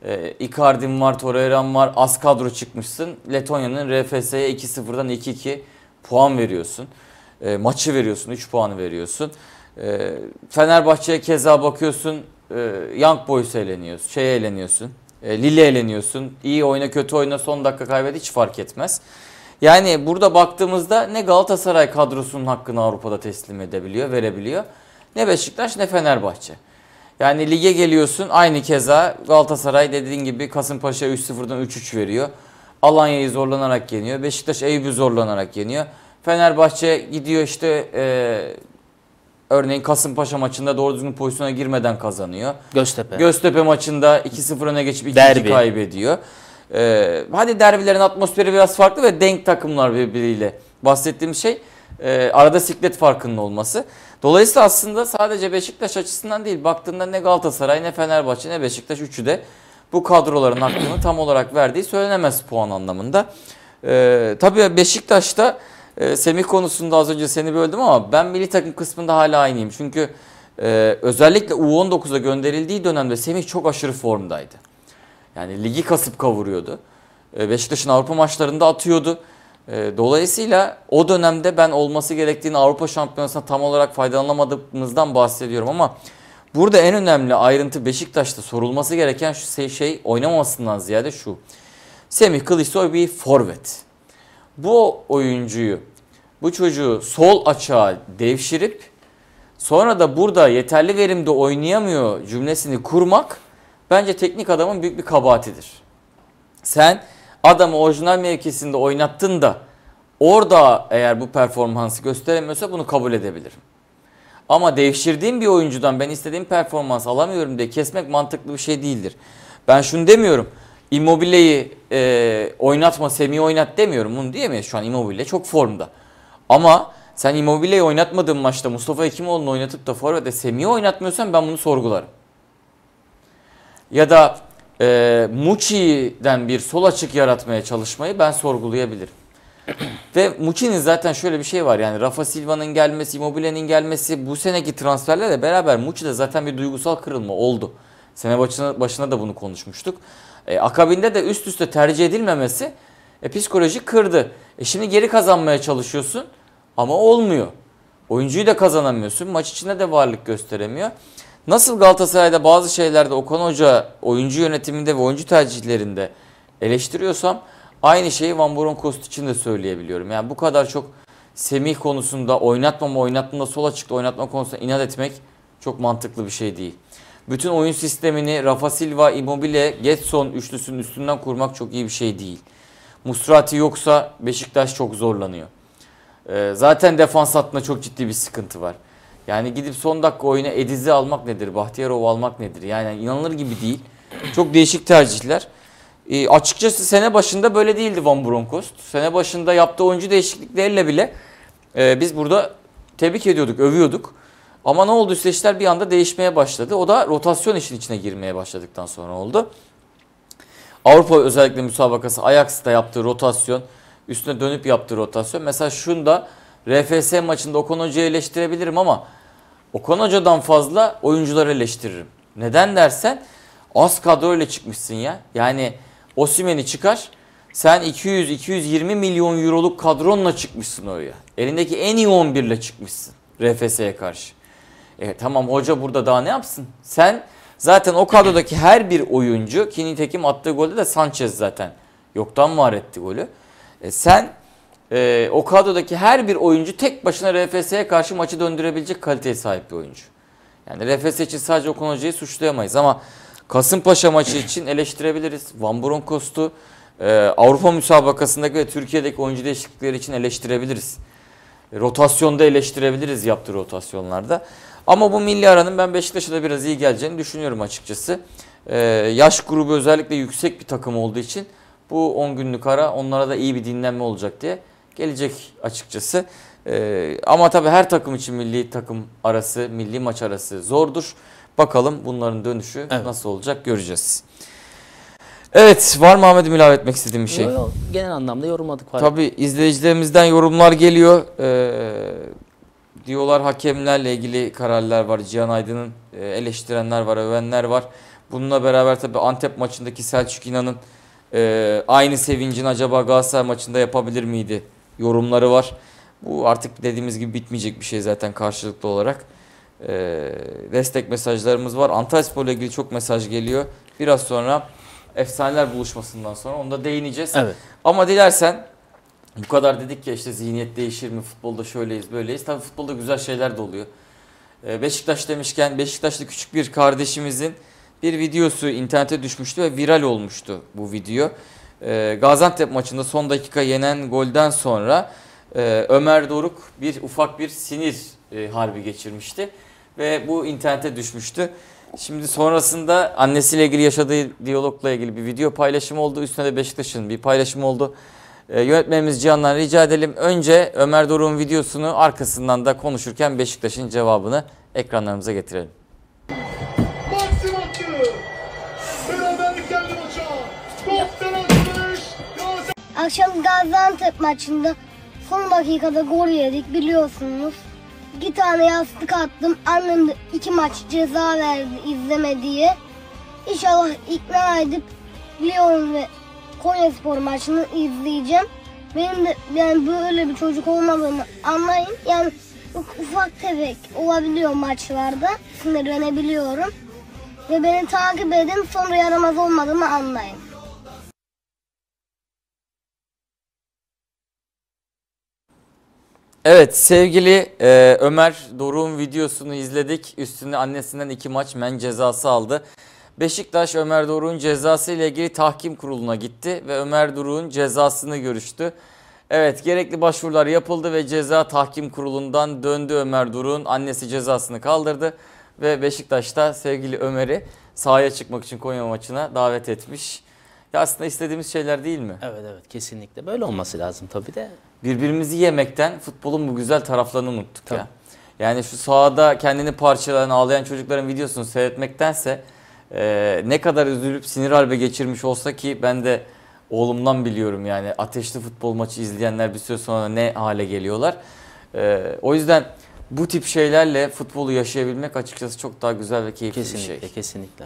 E, Icardi'm var, Torreira'm var. Az kadro çıkmışsın. Letonya'nın RFS'ye 2-0'dan 2-2 puan veriyorsun. E, maçı veriyorsun, 3 puanı veriyorsun. E, Fenerbahçe'ye keza bakıyorsun. E, Young Boys eğleniyorsun, şey eğleniyorsun. E, Lille eğleniyorsun. İyi oyna, kötü oyna, son dakika kaybet hiç fark etmez. Yani burada baktığımızda ne Galatasaray kadrosunun hakkını Avrupa'da teslim edebiliyor, verebiliyor. Ne Beşiktaş ne Fenerbahçe. Yani lige geliyorsun aynı keza Galatasaray dediğin gibi Kasımpaşa 3-0'dan 3-3 veriyor. Alanya'yı zorlanarak yeniyor. Beşiktaş Eyüp'ü zorlanarak yeniyor. Fenerbahçe gidiyor işte e, örneğin Kasımpaşa maçında doğru düzgün pozisyona girmeden kazanıyor. Göztepe. Göztepe maçında 2-0 öne geçip 2-2 kaybediyor. E, hadi derbilerin atmosferi biraz farklı ve denk takımlar birbiriyle bahsettiğim şey e, arada siklet farkının olması. Dolayısıyla aslında sadece Beşiktaş açısından değil baktığında ne Galatasaray ne Fenerbahçe ne Beşiktaş üçü de bu kadroların hakkını tam olarak verdiği söylenemez puan anlamında. Ee, tabii Beşiktaş'ta e, Semih konusunda az önce seni böldüm ama ben milli takım kısmında hala aynıyım. Çünkü e, özellikle U19'a gönderildiği dönemde Semih çok aşırı formdaydı. Yani ligi kasıp kavuruyordu. E, Beşiktaş'ın Avrupa maçlarında atıyordu. Ee, dolayısıyla o dönemde ben olması gerektiğini Avrupa Şampiyonası'na tam olarak faydalanamadığımızdan bahsediyorum ama burada en önemli ayrıntı Beşiktaş'ta sorulması gereken şu şey, şey oynamasından ziyade şu. Semih Kılıçsoy bir forvet. Bu oyuncuyu, bu çocuğu sol açığa devşirip sonra da burada yeterli verimde oynayamıyor cümlesini kurmak bence teknik adamın büyük bir kabahatidir. Sen adamı orijinal mevkisinde oynattın da orada eğer bu performansı gösteremiyorsa bunu kabul edebilirim. Ama devşirdiğim bir oyuncudan ben istediğim performans alamıyorum diye kesmek mantıklı bir şey değildir. Ben şunu demiyorum. Immobile'yi e, oynatma, Semih oynat demiyorum. Bunu diyemeyiz şu an Immobile çok formda. Ama sen Immobile'yi oynatmadığın maçta Mustafa Hekimoğlu'nu oynatıp da Forvet'e Semih'i oynatmıyorsan ben bunu sorgularım. Ya da e, Muçi'den bir sol açık yaratmaya çalışmayı ben sorgulayabilirim. *clears throat* Ve Muçi'nin zaten şöyle bir şey var yani Rafa Silva'nın gelmesi, Immobile'nin gelmesi bu seneki transferlerle beraber Muçi'de zaten bir duygusal kırılma oldu. Sene başına, başına da bunu konuşmuştuk. E, akabinde de üst üste tercih edilmemesi e, psikoloji kırdı. E, şimdi geri kazanmaya çalışıyorsun ama olmuyor. Oyuncuyu da kazanamıyorsun. Maç içinde de varlık gösteremiyor. Nasıl Galatasaray'da bazı şeylerde Okan Hoca oyuncu yönetiminde ve oyuncu tercihlerinde eleştiriyorsam aynı şeyi Van Bronckhorst için de söyleyebiliyorum. Yani bu kadar çok Semih konusunda oynatmama oynatmama sol açıkta oynatma konusunda inat etmek çok mantıklı bir şey değil. Bütün oyun sistemini Rafa Silva, Immobile, Getson üçlüsünün üstünden kurmak çok iyi bir şey değil. Musrati yoksa Beşiktaş çok zorlanıyor. Ee, zaten defans hattında çok ciddi bir sıkıntı var. Yani gidip son dakika oyuna Ediz'i almak nedir? Bahtiyarov almak nedir? Yani inanılır gibi değil. Çok değişik tercihler. E, açıkçası sene başında böyle değildi Van Bronckhorst. Sene başında yaptığı oyuncu değişiklikleriyle bile e, biz burada tebrik ediyorduk, övüyorduk. Ama ne oldu süreçler? bir anda değişmeye başladı. O da rotasyon işin içine girmeye başladıktan sonra oldu. Avrupa özellikle müsabakası Ajax'ta yaptığı rotasyon, üstüne dönüp yaptığı rotasyon. Mesela şunda da RFS maçında Okan Hoca'yı eleştirebilirim ama Okan Hoca'dan fazla oyuncuları eleştiririm. Neden dersen az kadroyla çıkmışsın ya. Yani Osimen'i çıkar sen 200-220 milyon euroluk kadronla çıkmışsın oraya. Elindeki en iyi 11 ile çıkmışsın RFS'ye karşı. E, tamam hoca burada daha ne yapsın? Sen zaten o kadrodaki her bir oyuncu ki nitekim attığı golde de Sanchez zaten yoktan var etti golü. E, sen e, o kadrodaki her bir oyuncu tek başına RFS'ye karşı maçı döndürebilecek kaliteye sahip bir oyuncu. Yani RFS için sadece Okan Hoca'yı suçlayamayız ama Kasımpaşa maçı için eleştirebiliriz. Van Bronckhorst'u e, Avrupa müsabakasındaki ve Türkiye'deki oyuncu değişiklikleri için eleştirebiliriz. rotasyonda eleştirebiliriz yaptığı rotasyonlarda. Ama bu milli aranın ben Beşiktaş'a da biraz iyi geleceğini düşünüyorum açıkçası. E, yaş grubu özellikle yüksek bir takım olduğu için bu 10 günlük ara onlara da iyi bir dinlenme olacak diye gelecek açıkçası. Ee, ama tabii her takım için milli takım arası, milli maç arası zordur. Bakalım bunların dönüşü evet. nasıl olacak göreceğiz. Evet var mı Ahmet'im ilave etmek istediğim bir şey? Yok yok genel anlamda yorumladık. Var. Tabii izleyicilerimizden yorumlar geliyor. Ee, diyorlar hakemlerle ilgili kararlar var. Cihan Aydın'ın e, eleştirenler var, övenler var. Bununla beraber tabii Antep maçındaki Selçuk İnan'ın e, aynı sevincin acaba Galatasaray maçında yapabilir miydi yorumları var. Bu artık dediğimiz gibi bitmeyecek bir şey zaten karşılıklı olarak. E, destek mesajlarımız var. Antalya Spor'la ilgili çok mesaj geliyor. Biraz sonra efsaneler buluşmasından sonra onda değineceğiz. Evet. Ama dilersen bu kadar dedik ya işte zihniyet değişir mi futbolda şöyleyiz böyleyiz. Tabii futbolda güzel şeyler de oluyor. Ee, Beşiktaş demişken Beşiktaşlı küçük bir kardeşimizin bir videosu internete düşmüştü ve viral olmuştu bu video e, Gaziantep maçında son dakika yenen golden sonra e, Ömer Doruk bir ufak bir sinir e, harbi geçirmişti ve bu internete düşmüştü. Şimdi sonrasında annesiyle ilgili yaşadığı diyalogla ilgili bir video paylaşımı oldu. Üstüne de Beşiktaş'ın bir paylaşımı oldu. E, yönetmenimiz Cihan'dan rica edelim. Önce Ömer Doruk'un videosunu arkasından da konuşurken Beşiktaş'ın cevabını ekranlarımıza getirelim. akşam Gaziantep maçında son dakikada gol yedik biliyorsunuz. İki tane yastık attım. Annem de iki maç ceza verdi izleme diye. İnşallah ikna edip Lyon ve Konya Spor maçını izleyeceğim. Benim de yani böyle bir çocuk olmadığımı anlayın. Yani ufak tefek olabiliyor maçlarda. Sinirlenebiliyorum. Ve beni takip edin sonra yaramaz olmadığımı anlayın. Evet sevgili e, Ömer Doruk'un videosunu izledik. Üstünde annesinden iki maç men cezası aldı. Beşiktaş Ömer Doruk'un cezası ile ilgili tahkim kuruluna gitti ve Ömer Doruk'un cezasını görüştü. Evet gerekli başvurular yapıldı ve ceza tahkim kurulundan döndü Ömer Doruk'un annesi cezasını kaldırdı. Ve Beşiktaş'ta sevgili Ömer'i sahaya çıkmak için Konya maçına davet etmiş. Ya aslında istediğimiz şeyler değil mi? Evet evet kesinlikle böyle olması lazım tabii de. Birbirimizi yemekten futbolun bu güzel taraflarını unuttuk tabii. ya. Yani şu sahada kendini parçalayan ağlayan çocukların videosunu seyretmektense e, ne kadar üzülüp sinir halbe geçirmiş olsa ki ben de oğlumdan biliyorum yani ateşli futbol maçı izleyenler bir süre sonra ne hale geliyorlar. E, o yüzden bu tip şeylerle futbolu yaşayabilmek açıkçası çok daha güzel ve keyifli kesinlikle, bir şey. Kesinlikle kesinlikle.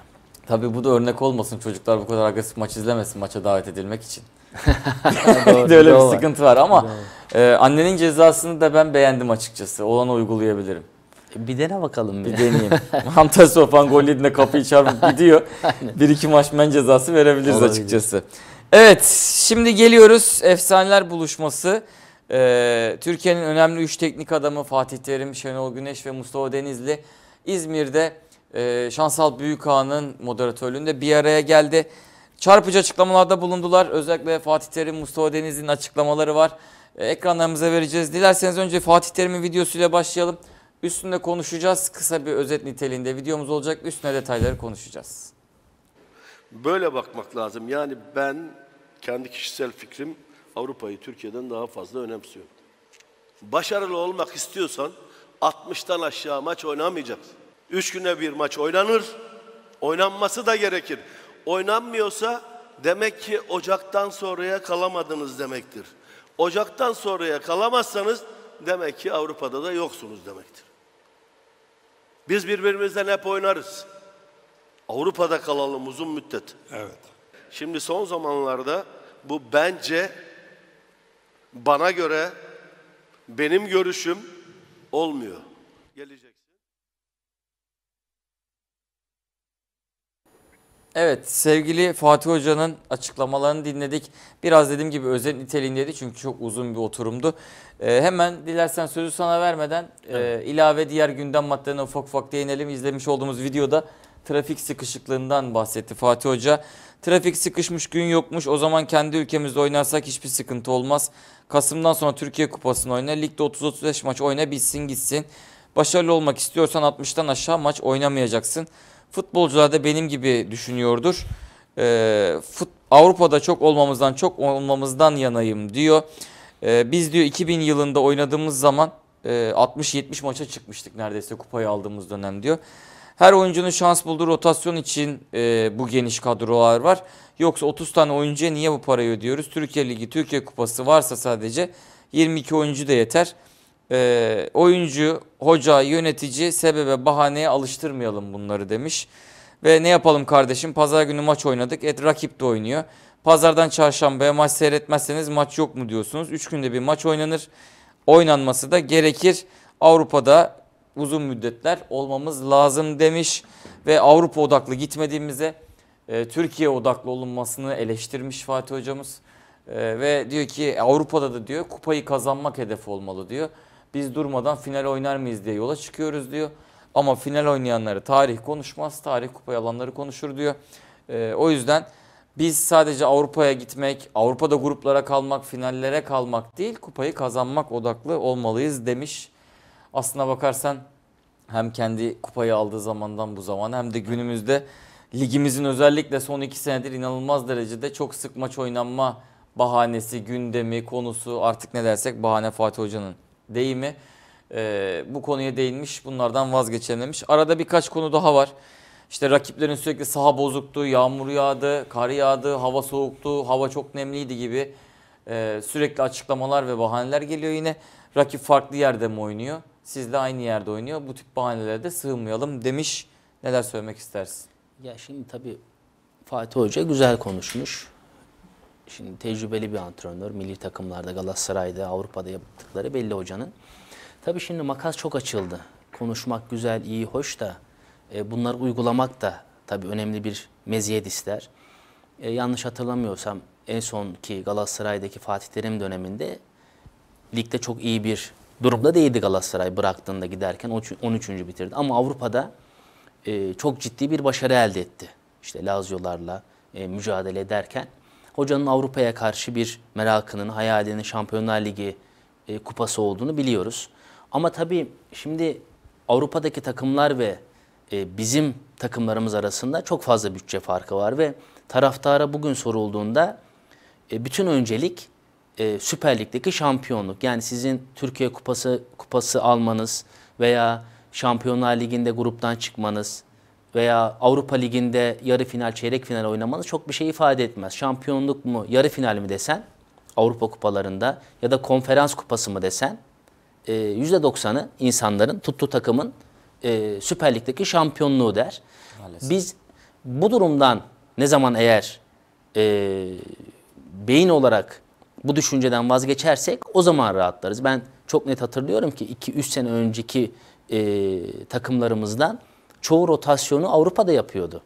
Tabii bu da örnek olmasın. Çocuklar bu kadar agresif maç izlemesin maça davet edilmek için. *laughs* doğru, Öyle bir sıkıntı var ama e, annenin cezasını da ben beğendim açıkçası. Olanı uygulayabilirim. E, bir dene bakalım. Bir, bir deneyeyim. *laughs* Hamta Sofan gol yediğinde kapıyı çarpıp *laughs* gidiyor. bir iki maç men cezası verebiliriz Olabilir. açıkçası. Evet şimdi geliyoruz efsaneler buluşması. Ee, Türkiye'nin önemli 3 teknik adamı Fatih Terim, Şenol Güneş ve Mustafa Denizli İzmir'de e, Şansal Büyükağa'nın moderatörlüğünde bir araya geldi. Çarpıcı açıklamalarda bulundular. Özellikle Fatih Terim, Mustafa Deniz'in açıklamaları var. E, ekranlarımıza vereceğiz. Dilerseniz önce Fatih Terim'in videosuyla başlayalım. Üstünde konuşacağız. Kısa bir özet niteliğinde videomuz olacak. Üstüne detayları konuşacağız. Böyle bakmak lazım. Yani ben kendi kişisel fikrim Avrupa'yı Türkiye'den daha fazla önemsiyorum. Başarılı olmak istiyorsan 60'tan aşağı maç oynamayacaksın. Üç güne bir maç oynanır. Oynanması da gerekir. Oynanmıyorsa demek ki Ocak'tan sonraya kalamadınız demektir. Ocak'tan sonraya kalamazsanız demek ki Avrupa'da da yoksunuz demektir. Biz birbirimizden hep oynarız. Avrupa'da kalalım uzun müddet. Evet. Şimdi son zamanlarda bu bence bana göre benim görüşüm olmuyor. Geleceksin. Evet sevgili Fatih Hoca'nın açıklamalarını dinledik. Biraz dediğim gibi özel niteliğindeydi çünkü çok uzun bir oturumdu. Ee, hemen dilersen sözü sana vermeden e, evet. e, ilave diğer gündem maddelerine ufak ufak değinelim. İzlemiş olduğumuz videoda trafik sıkışıklığından bahsetti Fatih Hoca. Trafik sıkışmış gün yokmuş o zaman kendi ülkemizde oynarsak hiçbir sıkıntı olmaz. Kasım'dan sonra Türkiye Kupası'nı oyna. Ligde 30-35 maç oyna bitsin gitsin. Başarılı olmak istiyorsan 60'tan aşağı maç oynamayacaksın. Futbolcular da benim gibi düşünüyordur. E, fut, Avrupa'da çok olmamızdan çok olmamızdan yanayım diyor. E, biz diyor 2000 yılında oynadığımız zaman e, 60-70 maça çıkmıştık neredeyse kupayı aldığımız dönem diyor. Her oyuncunun şans bulduğu rotasyon için e, bu geniş kadrolar var. Yoksa 30 tane oyuncuya niye bu parayı ödüyoruz? Türkiye Ligi, Türkiye Kupası varsa sadece 22 oyuncu da yeter. E, oyuncu, hoca, yönetici sebebe bahaneye alıştırmayalım bunları demiş. Ve ne yapalım kardeşim pazar günü maç oynadık. Et rakip de oynuyor. Pazardan çarşambaya maç seyretmezseniz maç yok mu diyorsunuz. 3 günde bir maç oynanır. Oynanması da gerekir. Avrupa'da uzun müddetler olmamız lazım demiş. Ve Avrupa odaklı gitmediğimize e, Türkiye odaklı olunmasını eleştirmiş Fatih hocamız. E, ve diyor ki Avrupa'da da diyor kupayı kazanmak hedef olmalı diyor biz durmadan final oynar mıyız diye yola çıkıyoruz diyor. Ama final oynayanları tarih konuşmaz, tarih kupayı alanları konuşur diyor. E, o yüzden biz sadece Avrupa'ya gitmek, Avrupa'da gruplara kalmak, finallere kalmak değil, kupayı kazanmak odaklı olmalıyız demiş. Aslına bakarsan hem kendi kupayı aldığı zamandan bu zamana hem de günümüzde ligimizin özellikle son iki senedir inanılmaz derecede çok sık maç oynanma bahanesi, gündemi, konusu artık ne dersek bahane Fatih Hoca'nın deyimi e, bu konuya değinmiş. Bunlardan vazgeçelim demiş. Arada birkaç konu daha var. İşte rakiplerin sürekli saha bozuktu, yağmur yağdı, kar yağdı, hava soğuktu, hava çok nemliydi gibi e, sürekli açıklamalar ve bahaneler geliyor yine. Rakip farklı yerde mi oynuyor? Siz de aynı yerde oynuyor. Bu tip bahanelere de sığınmayalım demiş. Neler söylemek istersin? Ya şimdi tabii Fatih Hoca güzel konuşmuş şimdi tecrübeli bir antrenör. Milli takımlarda, Galatasaray'da, Avrupa'da yaptıkları belli hocanın. Tabii şimdi makas çok açıldı. Konuşmak güzel, iyi, hoş da e, bunları uygulamak da tabii önemli bir meziyet ister. E, yanlış hatırlamıyorsam en son ki Galatasaray'daki Fatih Terim döneminde ligde çok iyi bir durumda değildi Galatasaray bıraktığında giderken 13. bitirdi. Ama Avrupa'da e, çok ciddi bir başarı elde etti. İşte Lazio'larla e, mücadele ederken hocanın Avrupa'ya karşı bir merakının, hayalinin Şampiyonlar Ligi e, kupası olduğunu biliyoruz. Ama tabii şimdi Avrupa'daki takımlar ve e, bizim takımlarımız arasında çok fazla bütçe farkı var ve taraftara bugün sorulduğunda e, bütün öncelik e, Süper Lig'deki şampiyonluk. Yani sizin Türkiye Kupası kupası almanız veya Şampiyonlar Ligi'nde gruptan çıkmanız veya Avrupa Ligi'nde yarı final, çeyrek final oynamanız çok bir şey ifade etmez. Şampiyonluk mu, yarı final mi desen Avrupa kupalarında ya da konferans kupası mı desen e, %90'ı insanların tuttu takımın e, Süper Lig'deki şampiyonluğu der. Maalesef. Biz bu durumdan ne zaman eğer e, beyin olarak bu düşünceden vazgeçersek o zaman rahatlarız. Ben çok net hatırlıyorum ki 2-3 sene önceki e, takımlarımızdan çoğu rotasyonu Avrupa'da yapıyordu.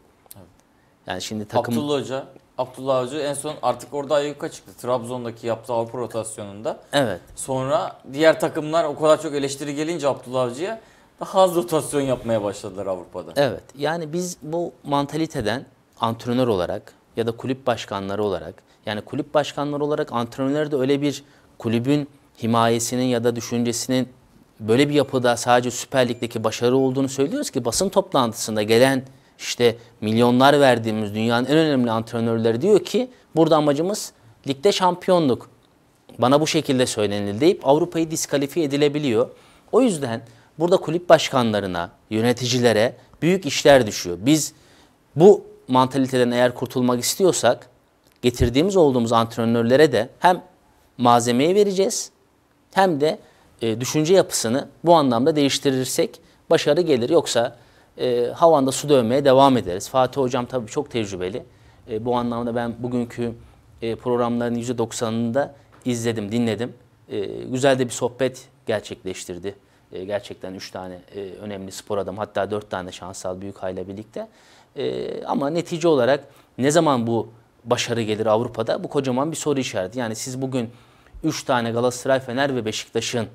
Yani şimdi takım... Abdullah Hoca, Abdullah Hoca en son artık orada ayyuka çıktı. Trabzon'daki yaptığı Avrupa rotasyonunda. Evet. Sonra diğer takımlar o kadar çok eleştiri gelince Abdullah Hoca'ya daha az rotasyon yapmaya başladılar Avrupa'da. Evet. Yani biz bu mantaliteden antrenör olarak ya da kulüp başkanları olarak yani kulüp başkanları olarak antrenörler de öyle bir kulübün himayesinin ya da düşüncesinin böyle bir yapıda sadece Süper Lig'deki başarı olduğunu söylüyoruz ki basın toplantısında gelen işte milyonlar verdiğimiz dünyanın en önemli antrenörleri diyor ki burada amacımız ligde şampiyonluk. Bana bu şekilde söylenildi deyip Avrupa'yı diskalifiye edilebiliyor. O yüzden burada kulüp başkanlarına, yöneticilere büyük işler düşüyor. Biz bu mantaliteden eğer kurtulmak istiyorsak getirdiğimiz olduğumuz antrenörlere de hem malzemeyi vereceğiz hem de e, düşünce yapısını bu anlamda değiştirirsek başarı gelir. Yoksa e, havanda su dövmeye devam ederiz. Fatih Hocam tabii çok tecrübeli. E, bu anlamda ben bugünkü e, programların %90'ını da izledim, dinledim. E, güzel de bir sohbet gerçekleştirdi. E, gerçekten 3 tane e, önemli spor adam hatta 4 tane şansal büyük hayla birlikte. E, ama netice olarak ne zaman bu başarı gelir Avrupa'da? Bu kocaman bir soru işareti. Yani siz bugün 3 tane Galatasaray, Fener ve Beşiktaş'ın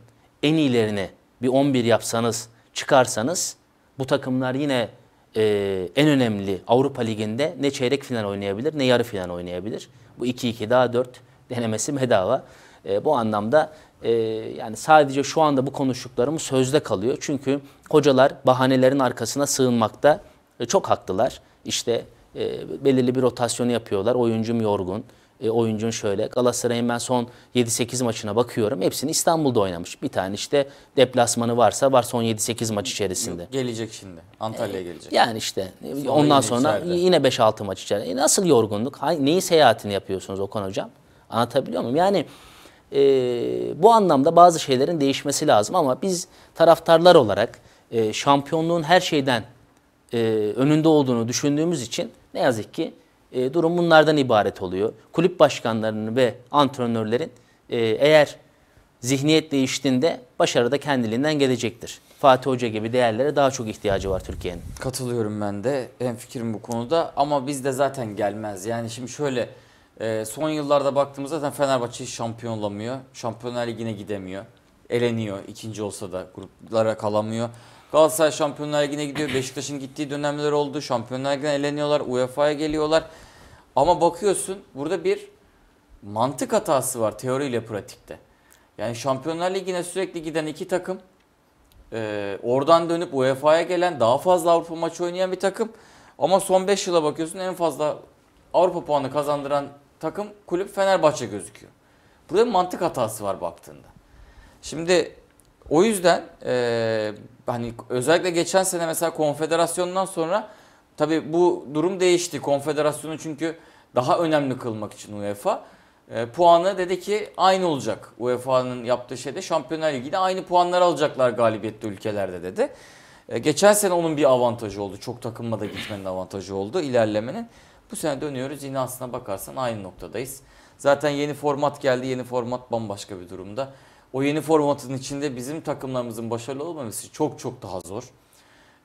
en iyilerini bir 11 yapsanız, çıkarsanız bu takımlar yine e, en önemli Avrupa Ligi'nde ne çeyrek final oynayabilir ne yarı final oynayabilir. Bu 2-2 daha 4 denemesi bedava. E, bu anlamda e, yani sadece şu anda bu konuştuklarımız sözde kalıyor. Çünkü hocalar bahanelerin arkasına sığınmakta e, çok haklılar. İşte e, belirli bir rotasyonu yapıyorlar. Oyuncum yorgun e, oyuncun şöyle. Galatasaray'ın ben son 7-8 maçına bakıyorum. Hepsini İstanbul'da oynamış. Bir tane işte deplasmanı varsa var son 7-8 maç içerisinde. gelecek şimdi. Antalya'ya e, gelecek. Yani işte e, sonra ondan yine sonra içeride. yine 5-6 maç içeride. E, nasıl yorgunluk? Neyi seyahatini yapıyorsunuz Okan Hocam? Anlatabiliyor muyum? Yani e, bu anlamda bazı şeylerin değişmesi lazım ama biz taraftarlar olarak e, şampiyonluğun her şeyden e, önünde olduğunu düşündüğümüz için ne yazık ki e, durum bunlardan ibaret oluyor. Kulüp başkanlarının ve antrenörlerin e, eğer zihniyet değiştiğinde başarı da kendiliğinden gelecektir. Fatih Hoca gibi değerlere daha çok ihtiyacı var Türkiye'nin. Katılıyorum ben de. En fikrim bu konuda ama biz de zaten gelmez. Yani şimdi şöyle e, son yıllarda baktığımızda zaten Fenerbahçe hiç şampiyonlamıyor. Şampiyonlar Ligi'ne gidemiyor. Eleniyor ikinci olsa da gruplara kalamıyor. Galatasaray Şampiyonlar Ligi'ne gidiyor. Beşiktaş'ın gittiği dönemler oldu. Şampiyonlar Ligi'ne eleniyorlar. UEFA'ya geliyorlar. Ama bakıyorsun burada bir mantık hatası var teoriyle pratikte. Yani Şampiyonlar Ligi'ne sürekli giden iki takım e, oradan dönüp UEFA'ya gelen daha fazla Avrupa maçı oynayan bir takım. Ama son 5 yıla bakıyorsun en fazla Avrupa puanı kazandıran takım kulüp Fenerbahçe gözüküyor. Burada bir mantık hatası var baktığında. Şimdi o yüzden e, hani özellikle geçen sene mesela konfederasyondan sonra Tabi bu durum değişti. Konfederasyonu çünkü daha önemli kılmak için UEFA e, puanı dedi ki aynı olacak. UEFA'nın yaptığı şeyde Şampiyonlar Ligi'de aynı puanlar alacaklar galibiyetli ülkelerde dedi. E, geçen sene onun bir avantajı oldu. Çok takımla da gitmenin avantajı oldu ilerlemenin. Bu sene dönüyoruz yine aslına bakarsan aynı noktadayız. Zaten yeni format geldi. Yeni format bambaşka bir durumda. O yeni formatın içinde bizim takımlarımızın başarılı olmaması çok çok daha zor.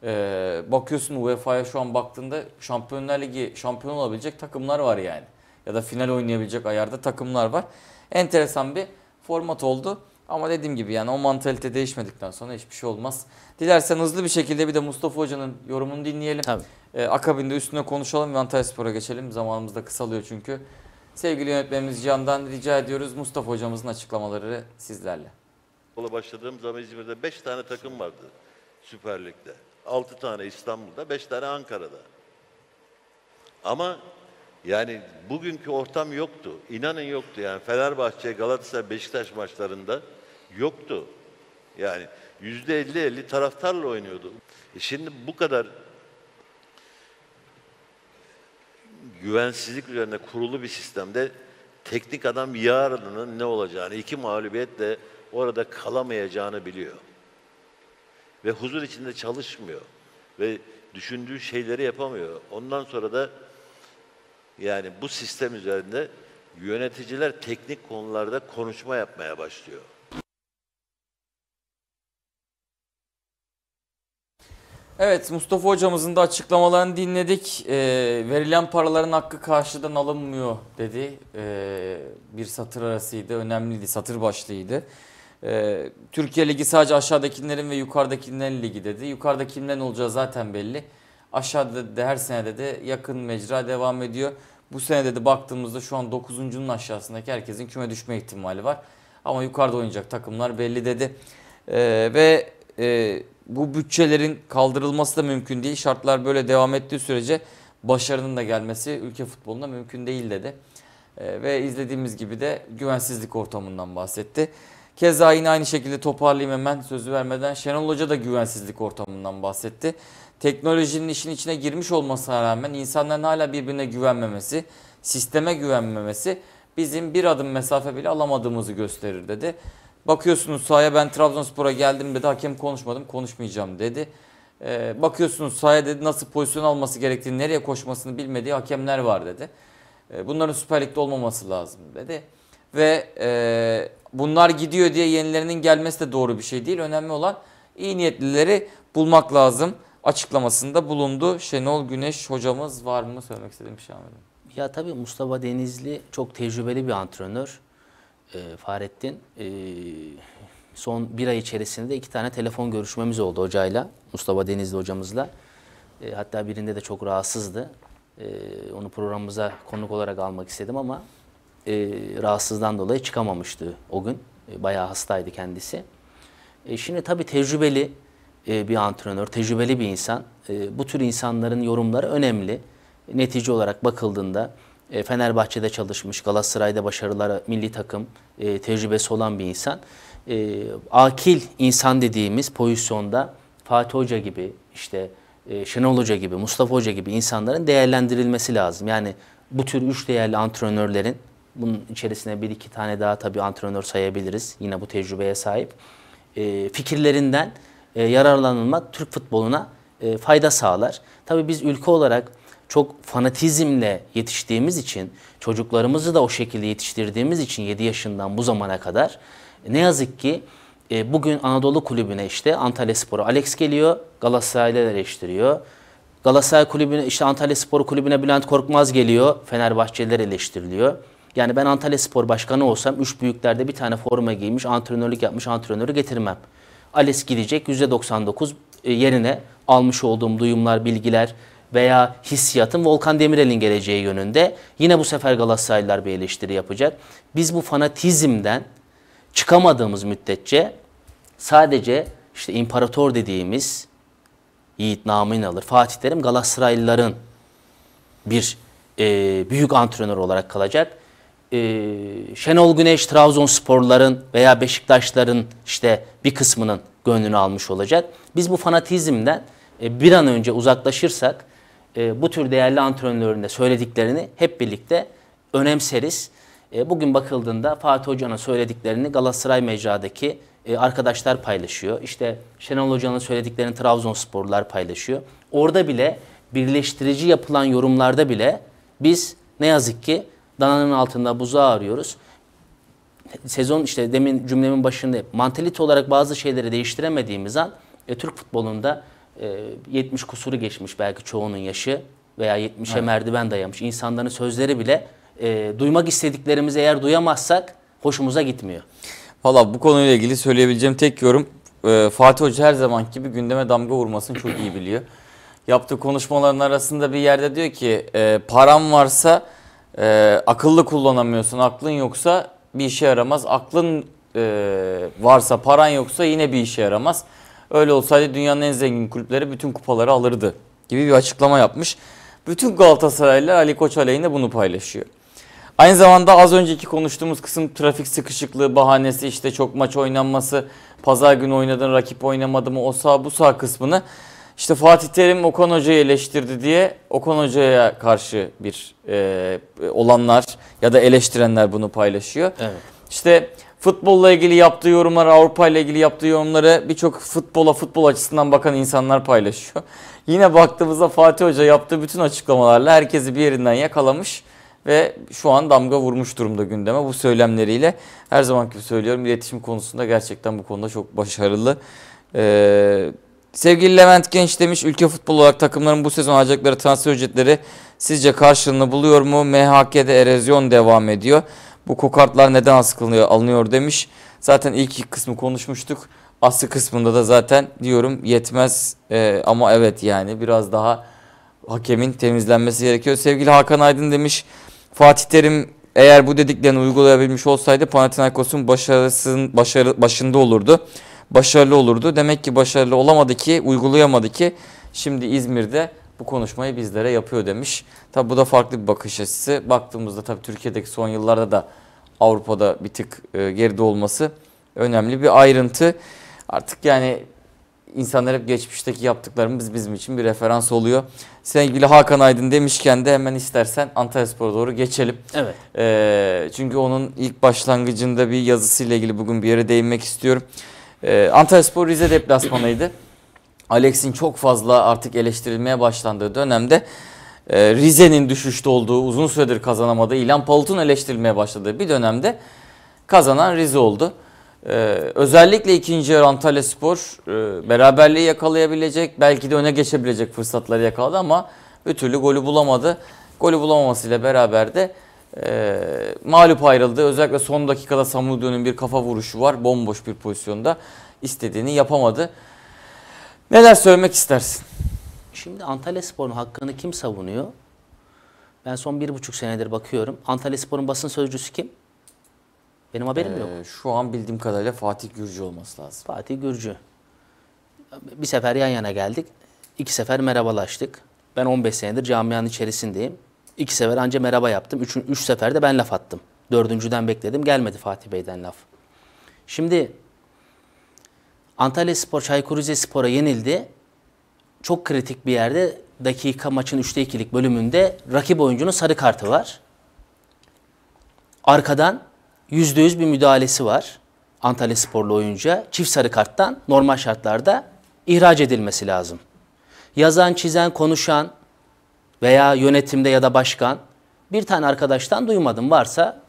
Ee, bakıyorsun UEFA'ya şu an baktığında Şampiyonlar Ligi şampiyon olabilecek takımlar var yani. Ya da final oynayabilecek ayarda takımlar var. Enteresan bir format oldu. Ama dediğim gibi yani o mantalite değişmedikten sonra hiçbir şey olmaz. Dilersen hızlı bir şekilde bir de Mustafa Hoca'nın yorumunu dinleyelim. Tabii. Ee, akabinde üstüne konuşalım ve Antalya Spor'a geçelim. Zamanımız da kısalıyor çünkü. Sevgili yönetmenimiz Can'dan rica ediyoruz Mustafa Hocamızın açıklamaları sizlerle. Başladığım zaman İzmir'de 5 tane takım vardı Süper Lig'de. Altı tane İstanbul'da, beş tane Ankara'da. Ama yani bugünkü ortam yoktu. İnanın yoktu yani Fenerbahçe, Galatasaray, Beşiktaş maçlarında yoktu. Yani yüzde elli elli taraftarla oynuyordu. E şimdi bu kadar güvensizlik üzerine kurulu bir sistemde teknik adam yarının ne olacağını, iki mağlubiyetle orada kalamayacağını biliyor ve huzur içinde çalışmıyor ve düşündüğü şeyleri yapamıyor. Ondan sonra da yani bu sistem üzerinde yöneticiler teknik konularda konuşma yapmaya başlıyor. Evet Mustafa hocamızın da açıklamalarını dinledik. E, verilen paraların hakkı karşıdan alınmıyor dedi. E, bir satır arasıydı, önemliydi, satır başlığıydı. E, Türkiye Ligi sadece aşağıdakilerin ve yukarıdakilerin ligi dedi. Yukarıdakilerin olacağı zaten belli. Aşağıda de her senede de yakın mecra devam ediyor. Bu sene de baktığımızda şu an 9.'nun aşağısındaki herkesin küme düşme ihtimali var. Ama yukarıda oynayacak takımlar belli dedi. E, ve e, bu bütçelerin kaldırılması da mümkün değil. Şartlar böyle devam ettiği sürece başarının da gelmesi ülke futbolunda mümkün değil dedi. E, ve izlediğimiz gibi de güvensizlik ortamından bahsetti. Keza yine aynı şekilde toparlayayım hemen sözü vermeden. Şenol Hoca da güvensizlik ortamından bahsetti. Teknolojinin işin içine girmiş olmasına rağmen insanların hala birbirine güvenmemesi, sisteme güvenmemesi bizim bir adım mesafe bile alamadığımızı gösterir dedi. Bakıyorsunuz sahaya ben Trabzonspor'a geldim dedi hakem konuşmadım konuşmayacağım dedi. Ee, bakıyorsunuz sahaya dedi nasıl pozisyon alması gerektiğini nereye koşmasını bilmediği hakemler var dedi. Ee, bunların Süper Lig'de olmaması lazım dedi. Ve e, bunlar gidiyor diye yenilerinin gelmesi de doğru bir şey değil. Önemli olan iyi niyetlileri bulmak lazım açıklamasında bulundu. Şenol Güneş hocamız var mı söylemek istediğim bir şey var Ya tabii Mustafa Denizli çok tecrübeli bir antrenör. E, Fahrettin e, son bir ay içerisinde iki tane telefon görüşmemiz oldu hocayla. Mustafa Denizli hocamızla. E, hatta birinde de çok rahatsızdı. E, onu programımıza konuk olarak almak istedim ama e, rahatsızdan dolayı çıkamamıştı o gün. E, bayağı hastaydı kendisi. E, şimdi tabii tecrübeli e, bir antrenör, tecrübeli bir insan. E, bu tür insanların yorumları önemli. Netice olarak bakıldığında e, Fenerbahçe'de çalışmış, Galatasaray'da başarılara milli takım e, tecrübesi olan bir insan. E, akil insan dediğimiz pozisyonda Fatih Hoca gibi, işte e, Şenol Hoca gibi, Mustafa Hoca gibi insanların değerlendirilmesi lazım. Yani bu tür üç değerli antrenörlerin bunun içerisine bir iki tane daha tabii antrenör sayabiliriz. Yine bu tecrübeye sahip. E, fikirlerinden e, yararlanılmak Türk futboluna e, fayda sağlar. Tabii biz ülke olarak çok fanatizmle yetiştiğimiz için, çocuklarımızı da o şekilde yetiştirdiğimiz için 7 yaşından bu zamana kadar ne yazık ki e, bugün Anadolu Kulübü'ne işte Antalya Spor'a Alex geliyor, Galatasaray'la eleştiriyor. Galatasaray Kulübü'ne işte Antalya Spor Kulübü'ne Bülent Korkmaz geliyor, Fenerbahçeliler eleştiriliyor. Yani ben Antalya Spor Başkanı olsam üç büyüklerde bir tane forma giymiş, antrenörlük yapmış antrenörü getirmem. Ales gidecek %99 e, yerine almış olduğum duyumlar, bilgiler veya hissiyatın Volkan Demirel'in geleceği yönünde. Yine bu sefer Galatasaraylılar bir eleştiri yapacak. Biz bu fanatizmden çıkamadığımız müddetçe sadece işte imparator dediğimiz Yiğit Namı'nı alır. Fatih Terim Galatasaraylıların bir e, büyük antrenör olarak kalacak e, Şenol Güneş Trabzonsporların veya Beşiktaşların işte bir kısmının gönlünü almış olacak. Biz bu fanatizmden e, bir an önce uzaklaşırsak e, bu tür değerli antrenörlerin de söylediklerini hep birlikte önemseriz. E, bugün bakıldığında Fatih Hoca'nın söylediklerini Galatasaray mecradaki e, arkadaşlar paylaşıyor. İşte Şenol Hoca'nın söylediklerini Trabzonsporlar paylaşıyor. Orada bile birleştirici yapılan yorumlarda bile biz ne yazık ki dananın altında buzağı arıyoruz. Sezon işte demin cümlemin başında mantelit olarak bazı şeyleri değiştiremediğimiz an e, Türk futbolunda e, 70 kusuru geçmiş belki çoğunun yaşı veya 70'e evet. merdiven dayamış. insanların sözleri bile e, duymak istediklerimizi eğer duyamazsak hoşumuza gitmiyor. Valla bu konuyla ilgili söyleyebileceğim tek yorum e, Fatih Hoca her zamanki gibi gündeme damga vurmasını çok iyi biliyor. Yaptığı konuşmaların arasında bir yerde diyor ki e, param varsa e, akıllı kullanamıyorsun aklın yoksa bir işe yaramaz. Aklın e, varsa paran yoksa yine bir işe yaramaz. Öyle olsaydı dünyanın en zengin kulüpleri bütün kupaları alırdı gibi bir açıklama yapmış. Bütün Galatasaraylılar Ali Koç aleyhine bunu paylaşıyor. Aynı zamanda az önceki konuştuğumuz kısım trafik sıkışıklığı bahanesi işte çok maç oynanması, pazar günü oynadın rakip oynamadı mı o sağ bu sağ kısmını işte Fatih Terim Okan Hoca'yı eleştirdi diye Okan Hoca'ya karşı bir e, olanlar ya da eleştirenler bunu paylaşıyor. Evet. İşte futbolla ilgili yaptığı yorumları, Avrupa ile ilgili yaptığı yorumları birçok futbola, futbol açısından bakan insanlar paylaşıyor. Yine baktığımızda Fatih Hoca yaptığı bütün açıklamalarla herkesi bir yerinden yakalamış ve şu an damga vurmuş durumda gündeme bu söylemleriyle. Her zaman gibi söylüyorum iletişim konusunda gerçekten bu konuda çok başarılı. Ee, Sevgili Levent Genç demiş ülke futbolu olarak takımların bu sezon alacakları transfer ücretleri sizce karşılığını buluyor mu? MHK'de erozyon devam ediyor. Bu kokartlar neden askılıyor, alınıyor demiş. Zaten ilk kısmı konuşmuştuk. Aslı kısmında da zaten diyorum yetmez ee, ama evet yani biraz daha hakemin temizlenmesi gerekiyor. Sevgili Hakan Aydın demiş Fatih Terim eğer bu dediklerini uygulayabilmiş olsaydı Panathinaikos'un başarısının başarı, başında olurdu başarılı olurdu. Demek ki başarılı olamadı ki, uygulayamadı ki şimdi İzmir'de bu konuşmayı bizlere yapıyor demiş. Tabi bu da farklı bir bakış açısı. Baktığımızda tabi Türkiye'deki son yıllarda da Avrupa'da bir tık e, geride olması önemli bir ayrıntı. Artık yani insanlar hep geçmişteki yaptıklarımız bizim için bir referans oluyor. Sevgili Hakan Aydın demişken de hemen istersen Antalya Spor'a doğru geçelim. Evet. Ee, çünkü onun ilk başlangıcında bir yazısıyla ilgili bugün bir yere değinmek istiyorum. Ee, Antalya Spor Rize deplasmanıydı. Alex'in çok fazla artık eleştirilmeye başlandığı dönemde e, Rize'nin düşüşte olduğu, uzun süredir kazanamadığı, İlhan Palut'un eleştirilmeye başladığı bir dönemde kazanan Rize oldu. Ee, özellikle ikinci yarı Antalya Spor e, beraberliği yakalayabilecek, belki de öne geçebilecek fırsatları yakaladı ama bir türlü golü bulamadı. Golü bulamamasıyla beraber de e, mağlup ayrıldı. Özellikle son dakikada Samudo'nun bir kafa vuruşu var. Bomboş bir pozisyonda istediğini yapamadı. Neler söylemek istersin? Şimdi Antalya Spor'un hakkını kim savunuyor? Ben son bir buçuk senedir bakıyorum. Antalya Spor'un basın sözcüsü kim? Benim haberim ee, yok. Şu an bildiğim kadarıyla Fatih Gürcü olması lazım. Fatih Gürcü. Bir sefer yan yana geldik. İki sefer merhabalaştık. Ben 15 senedir camianın içerisindeyim. İki sefer anca merhaba yaptım. Üç, üç seferde ben laf attım. Dördüncüden bekledim gelmedi Fatih Bey'den laf. Şimdi Antalya Spor Çaykur Rizespor'a yenildi. Çok kritik bir yerde dakika maçın üçte ikilik bölümünde rakip oyuncunun sarı kartı var. Arkadan yüzde yüz bir müdahalesi var. Antalya Sporlu oyuncuya çift sarı karttan normal şartlarda ihraç edilmesi lazım. Yazan, çizen, konuşan, veya yönetimde ya da başkan bir tane arkadaştan duymadım. Varsa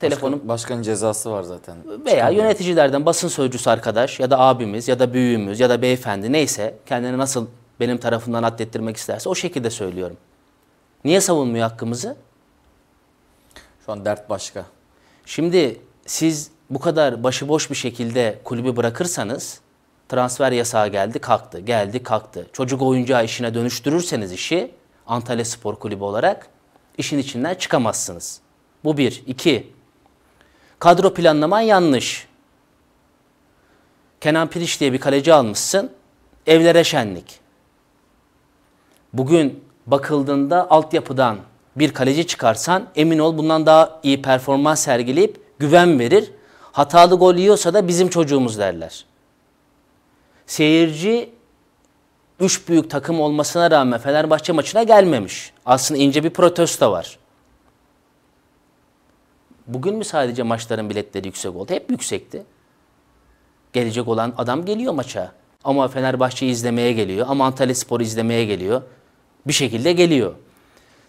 telefonum başkan, başkanın cezası var zaten. Veya yöneticilerden basın sözcüsü arkadaş ya da abimiz ya da büyüğümüz ya da beyefendi neyse kendini nasıl benim tarafından addettirmek isterse o şekilde söylüyorum. Niye savunmuyor hakkımızı? Şu an dert başka. Şimdi siz bu kadar başıboş bir şekilde kulübü bırakırsanız transfer yasağı geldi kalktı, geldi kalktı. Çocuk oyuncağı işine dönüştürürseniz işi Antalya Spor Kulübü olarak işin içinden çıkamazsınız. Bu bir. iki. Kadro planlaman yanlış. Kenan Piliç diye bir kaleci almışsın. Evlere şenlik. Bugün bakıldığında altyapıdan bir kaleci çıkarsan emin ol bundan daha iyi performans sergileyip güven verir. Hatalı gol yiyorsa da bizim çocuğumuz derler. Seyirci üç büyük takım olmasına rağmen Fenerbahçe maçına gelmemiş. Aslında ince bir protesto var. Bugün mü sadece maçların biletleri yüksek oldu? Hep yüksekti. Gelecek olan adam geliyor maça. Ama Fenerbahçe izlemeye geliyor. Ama Antalya Spor'u izlemeye geliyor. Bir şekilde geliyor.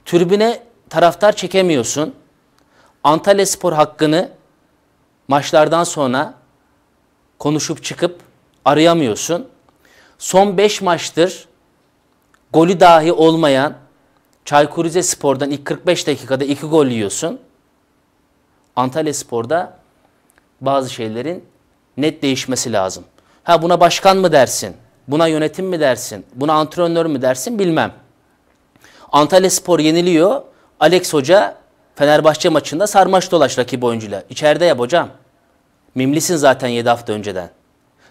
Tribüne taraftar çekemiyorsun. Antalya Spor hakkını maçlardan sonra konuşup çıkıp arayamıyorsun son 5 maçtır golü dahi olmayan Çaykur Rizespor'dan ilk 45 dakikada 2 gol yiyorsun. Antalya Spor'da bazı şeylerin net değişmesi lazım. Ha buna başkan mı dersin? Buna yönetim mi dersin? Buna antrenör mü dersin? Bilmem. Antalya Spor yeniliyor. Alex Hoca Fenerbahçe maçında sarmaş dolaş rakip oyuncular. İçeride yap hocam. Mimlisin zaten 7 hafta önceden.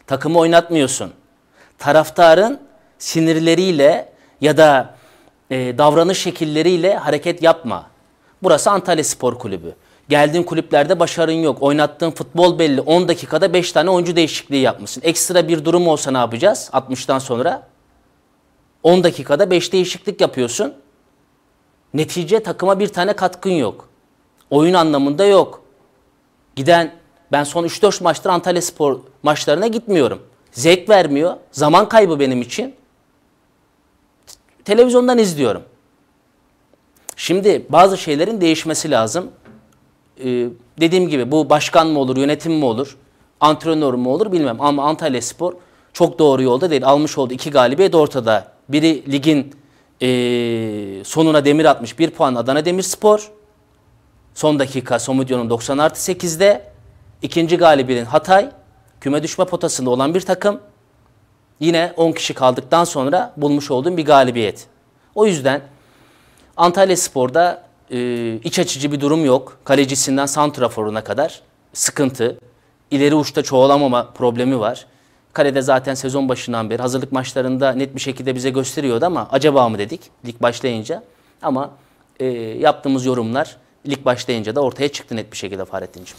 Takımı oynatmıyorsun taraftarın sinirleriyle ya da e, davranış şekilleriyle hareket yapma. Burası Antalya Spor Kulübü. Geldiğin kulüplerde başarın yok. Oynattığın futbol belli. 10 dakikada 5 tane oyuncu değişikliği yapmışsın. Ekstra bir durum olsa ne yapacağız 60'tan sonra? 10 dakikada 5 değişiklik yapıyorsun. Netice takıma bir tane katkın yok. Oyun anlamında yok. Giden ben son 3-4 maçtır Antalya Spor maçlarına gitmiyorum. Zevk vermiyor. Zaman kaybı benim için. Televizyondan izliyorum. Şimdi bazı şeylerin değişmesi lazım. Ee, dediğim gibi bu başkan mı olur, yönetim mi olur, antrenör mü olur bilmem. Ama Antalya Spor çok doğru yolda değil. Almış oldu iki galibiyet ortada. Biri ligin e, sonuna demir atmış bir puan Adana Demirspor. Son dakika Somudio'nun 90 artı 8'de. ikinci galibiyetin Hatay küme düşme potasında olan bir takım yine 10 kişi kaldıktan sonra bulmuş olduğum bir galibiyet. O yüzden Antalya Spor'da e, iç açıcı bir durum yok. Kalecisinden santraforuna kadar sıkıntı. İleri uçta çoğalamama problemi var. Kalede zaten sezon başından beri hazırlık maçlarında net bir şekilde bize gösteriyordu ama acaba mı dedik lig başlayınca. Ama e, yaptığımız yorumlar lig başlayınca da ortaya çıktı net bir şekilde Fahrettin'ciğim.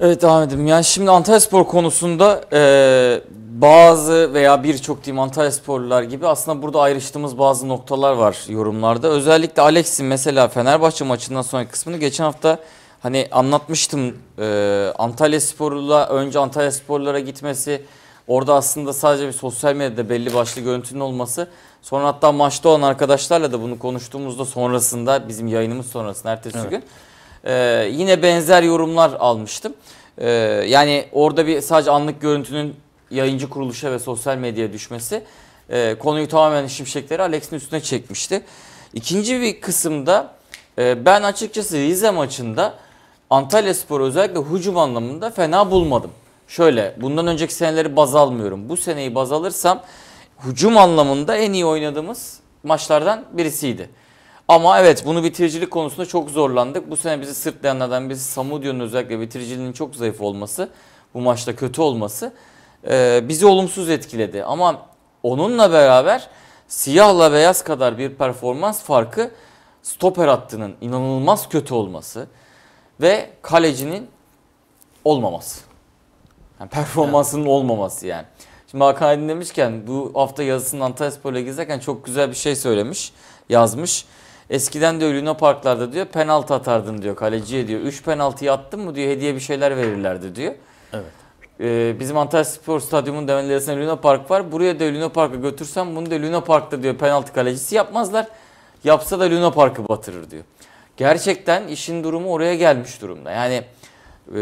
Evet devam edelim. Yani şimdi Antalya Spor konusunda e, bazı veya birçok diyeyim Antalya Sporlular gibi aslında burada ayrıştığımız bazı noktalar var yorumlarda. Özellikle Alex'in mesela Fenerbahçe maçından sonraki kısmını geçen hafta hani anlatmıştım e, Antalya Sporlular önce Antalya Sporlulara gitmesi orada aslında sadece bir sosyal medyada belli başlı görüntünün olması sonra hatta maçta olan arkadaşlarla da bunu konuştuğumuzda sonrasında bizim yayınımız sonrasında ertesi evet. gün ee, yine benzer yorumlar almıştım. Ee, yani orada bir sadece anlık görüntünün yayıncı kuruluşa ve sosyal medyaya düşmesi e, konuyu tamamen şimşekleri Alex'in üstüne çekmişti. İkinci bir kısımda e, ben açıkçası Rize maçında Antalya Spor'u özellikle hücum anlamında fena bulmadım. Şöyle bundan önceki seneleri baz almıyorum. Bu seneyi baz alırsam hücum anlamında en iyi oynadığımız maçlardan birisiydi. Ama evet bunu bitiricilik konusunda çok zorlandık. Bu sene bizi sırtlayanlardan birisi Samudio'nun özellikle bitiriciliğinin çok zayıf olması, bu maçta kötü olması e, bizi olumsuz etkiledi. Ama onunla beraber siyahla beyaz kadar bir performans farkı stoper hattının inanılmaz kötü olması ve kalecinin olmaması. Yani performansının olmaması yani. Şimdi Hakan Aydın demişken bu hafta yazısını Antalya Spor'la gizlerken çok güzel bir şey söylemiş, yazmış. Eskiden diyor Luna Parklarda diyor penaltı atardın diyor kaleciye diyor. 3 penaltıyı attın mı diyor hediye bir şeyler verirlerdi diyor. Evet. Ee, bizim Antalya Spor Stadyumu'nun demelerinde Luna Park var. Buraya da Luna Park'a götürsem bunu da Luna Park'ta diyor penaltı kalecisi yapmazlar. Yapsa da Luna Park'ı batırır diyor. Gerçekten işin durumu oraya gelmiş durumda. Yani e,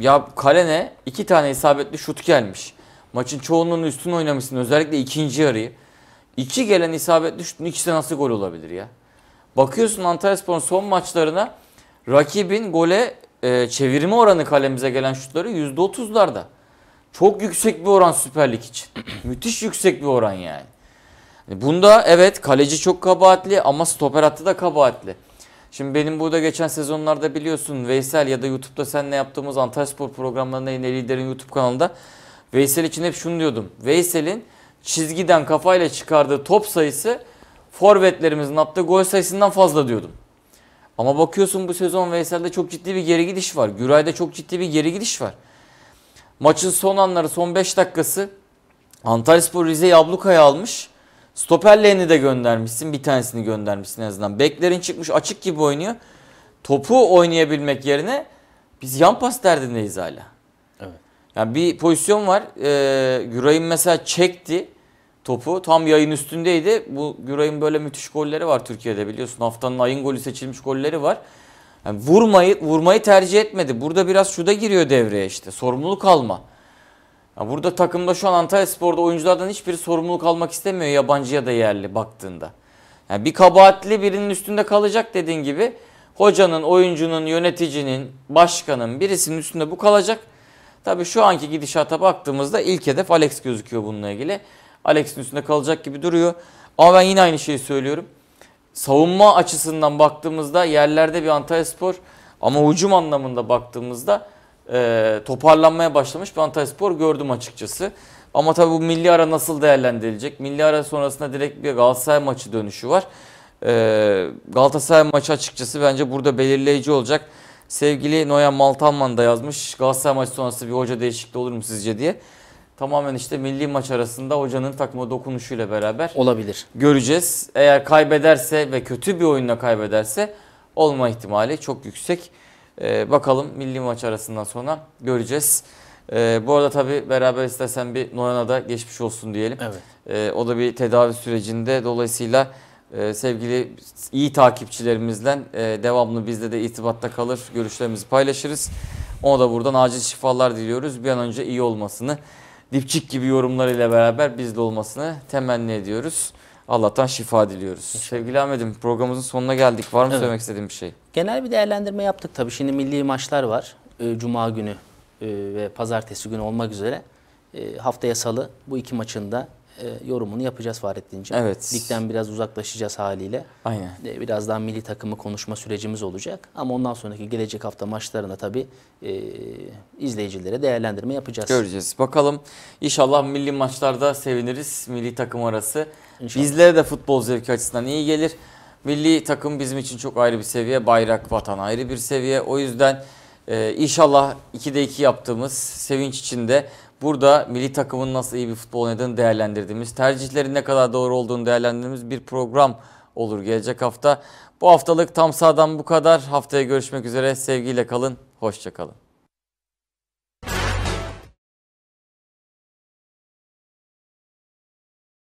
ya kalene iki tane isabetli şut gelmiş. Maçın çoğunluğunun üstün oynamışsın özellikle ikinci yarıyı. İki gelen isabetli şutun ikisi nasıl gol olabilir ya? Bakıyorsun Antalyaspor'un son maçlarına rakibin gole e, çevirme oranı kalemize gelen şutları %30'larda. Çok yüksek bir oran Süper Lig için. *clears throat* Müthiş yüksek bir oran yani. Bunda evet kaleci çok kabahatli ama stoper hattı da kabahatli. Şimdi benim burada geçen sezonlarda biliyorsun Veysel ya da YouTube'da seninle yaptığımız Antalya Spor programlarında yine liderin YouTube kanalında Veysel için hep şunu diyordum. Veysel'in çizgiden kafayla çıkardığı top sayısı forvetlerimizin attığı gol sayısından fazla diyordum. Ama bakıyorsun bu sezon Veysel'de çok ciddi bir geri gidiş var. Güray'da çok ciddi bir geri gidiş var. Maçın son anları, son 5 dakikası Antalyaspor Rize'yi ablukaya almış. Stoperlerini de göndermişsin. Bir tanesini göndermişsin en azından. Beklerin çıkmış açık gibi oynuyor. Topu oynayabilmek yerine biz yan pas derdindeyiz hala. Evet. Yani bir pozisyon var. Ee, Güray'ın mesela çekti topu. Tam yayın üstündeydi. Bu Güray'ın böyle müthiş golleri var Türkiye'de biliyorsun. Haftanın ayın golü seçilmiş golleri var. Yani vurmayı vurmayı tercih etmedi. Burada biraz şu da giriyor devreye işte. Sorumluluk alma. Yani burada takımda şu an Antalya Spor'da oyunculardan hiçbiri sorumluluk almak istemiyor yabancı ya da yerli baktığında. Yani bir kabahatli birinin üstünde kalacak dediğin gibi hocanın, oyuncunun, yöneticinin, başkanın birisinin üstünde bu kalacak. Tabii şu anki gidişata baktığımızda ilk hedef Alex gözüküyor bununla ilgili. Alex'in üstünde kalacak gibi duruyor. Ama ben yine aynı şeyi söylüyorum. Savunma açısından baktığımızda yerlerde bir Antalyaspor, ama hücum anlamında baktığımızda e, toparlanmaya başlamış bir Antalyaspor gördüm açıkçası. Ama tabii bu milli ara nasıl değerlendirilecek? Milli ara sonrasında direkt bir Galatasaray maçı dönüşü var. E, Galatasaray maçı açıkçası bence burada belirleyici olacak. Sevgili Noyan Maltalman da yazmış Galatasaray maçı sonrası bir hoca değişikliği olur mu sizce diye tamamen işte milli maç arasında hocanın takıma dokunuşuyla beraber olabilir. Göreceğiz. Eğer kaybederse ve kötü bir oyunla kaybederse olma ihtimali çok yüksek. Ee, bakalım milli maç arasından sonra göreceğiz. Ee, bu arada tabii beraber istersen bir Noyan'a da geçmiş olsun diyelim. Evet. Ee, o da bir tedavi sürecinde dolayısıyla e, sevgili iyi takipçilerimizden e, devamlı bizde de irtibatta kalır. Görüşlerimizi paylaşırız. Ona da buradan acil şifalar diliyoruz. Bir an önce iyi olmasını dipçik gibi yorumlarıyla beraber bizde olmasını temenni ediyoruz. Allah'tan şifa diliyoruz. İnşallah. Sevgili Ahmet'im programımızın sonuna geldik. Var mı evet. söylemek istediğin bir şey? Genel bir değerlendirme yaptık tabii. Şimdi milli maçlar var. Ee, Cuma günü e, ve pazartesi günü olmak üzere. Ee, haftaya salı bu iki maçında. E, yorumunu yapacağız Fahrettin'ciğim. Evet. Ligden biraz uzaklaşacağız haliyle. Aynen. E, biraz daha milli takımı konuşma sürecimiz olacak. Ama ondan sonraki gelecek hafta maçlarına tabii e, izleyicilere değerlendirme yapacağız. Göreceğiz. Bakalım inşallah milli maçlarda seviniriz. Milli takım arası. İnşallah. Bizlere de futbol zevki açısından iyi gelir. Milli takım bizim için çok ayrı bir seviye. Bayrak, vatan ayrı bir seviye. O yüzden... Ee, inşallah 2'de 2 yaptığımız sevinç içinde Burada milli takımın nasıl iyi bir futbol oynadığını değerlendirdiğimiz, tercihlerin ne kadar doğru olduğunu değerlendirdiğimiz bir program olur gelecek hafta. Bu haftalık tam sağdan bu kadar. Haftaya görüşmek üzere. Sevgiyle kalın. Hoşçakalın.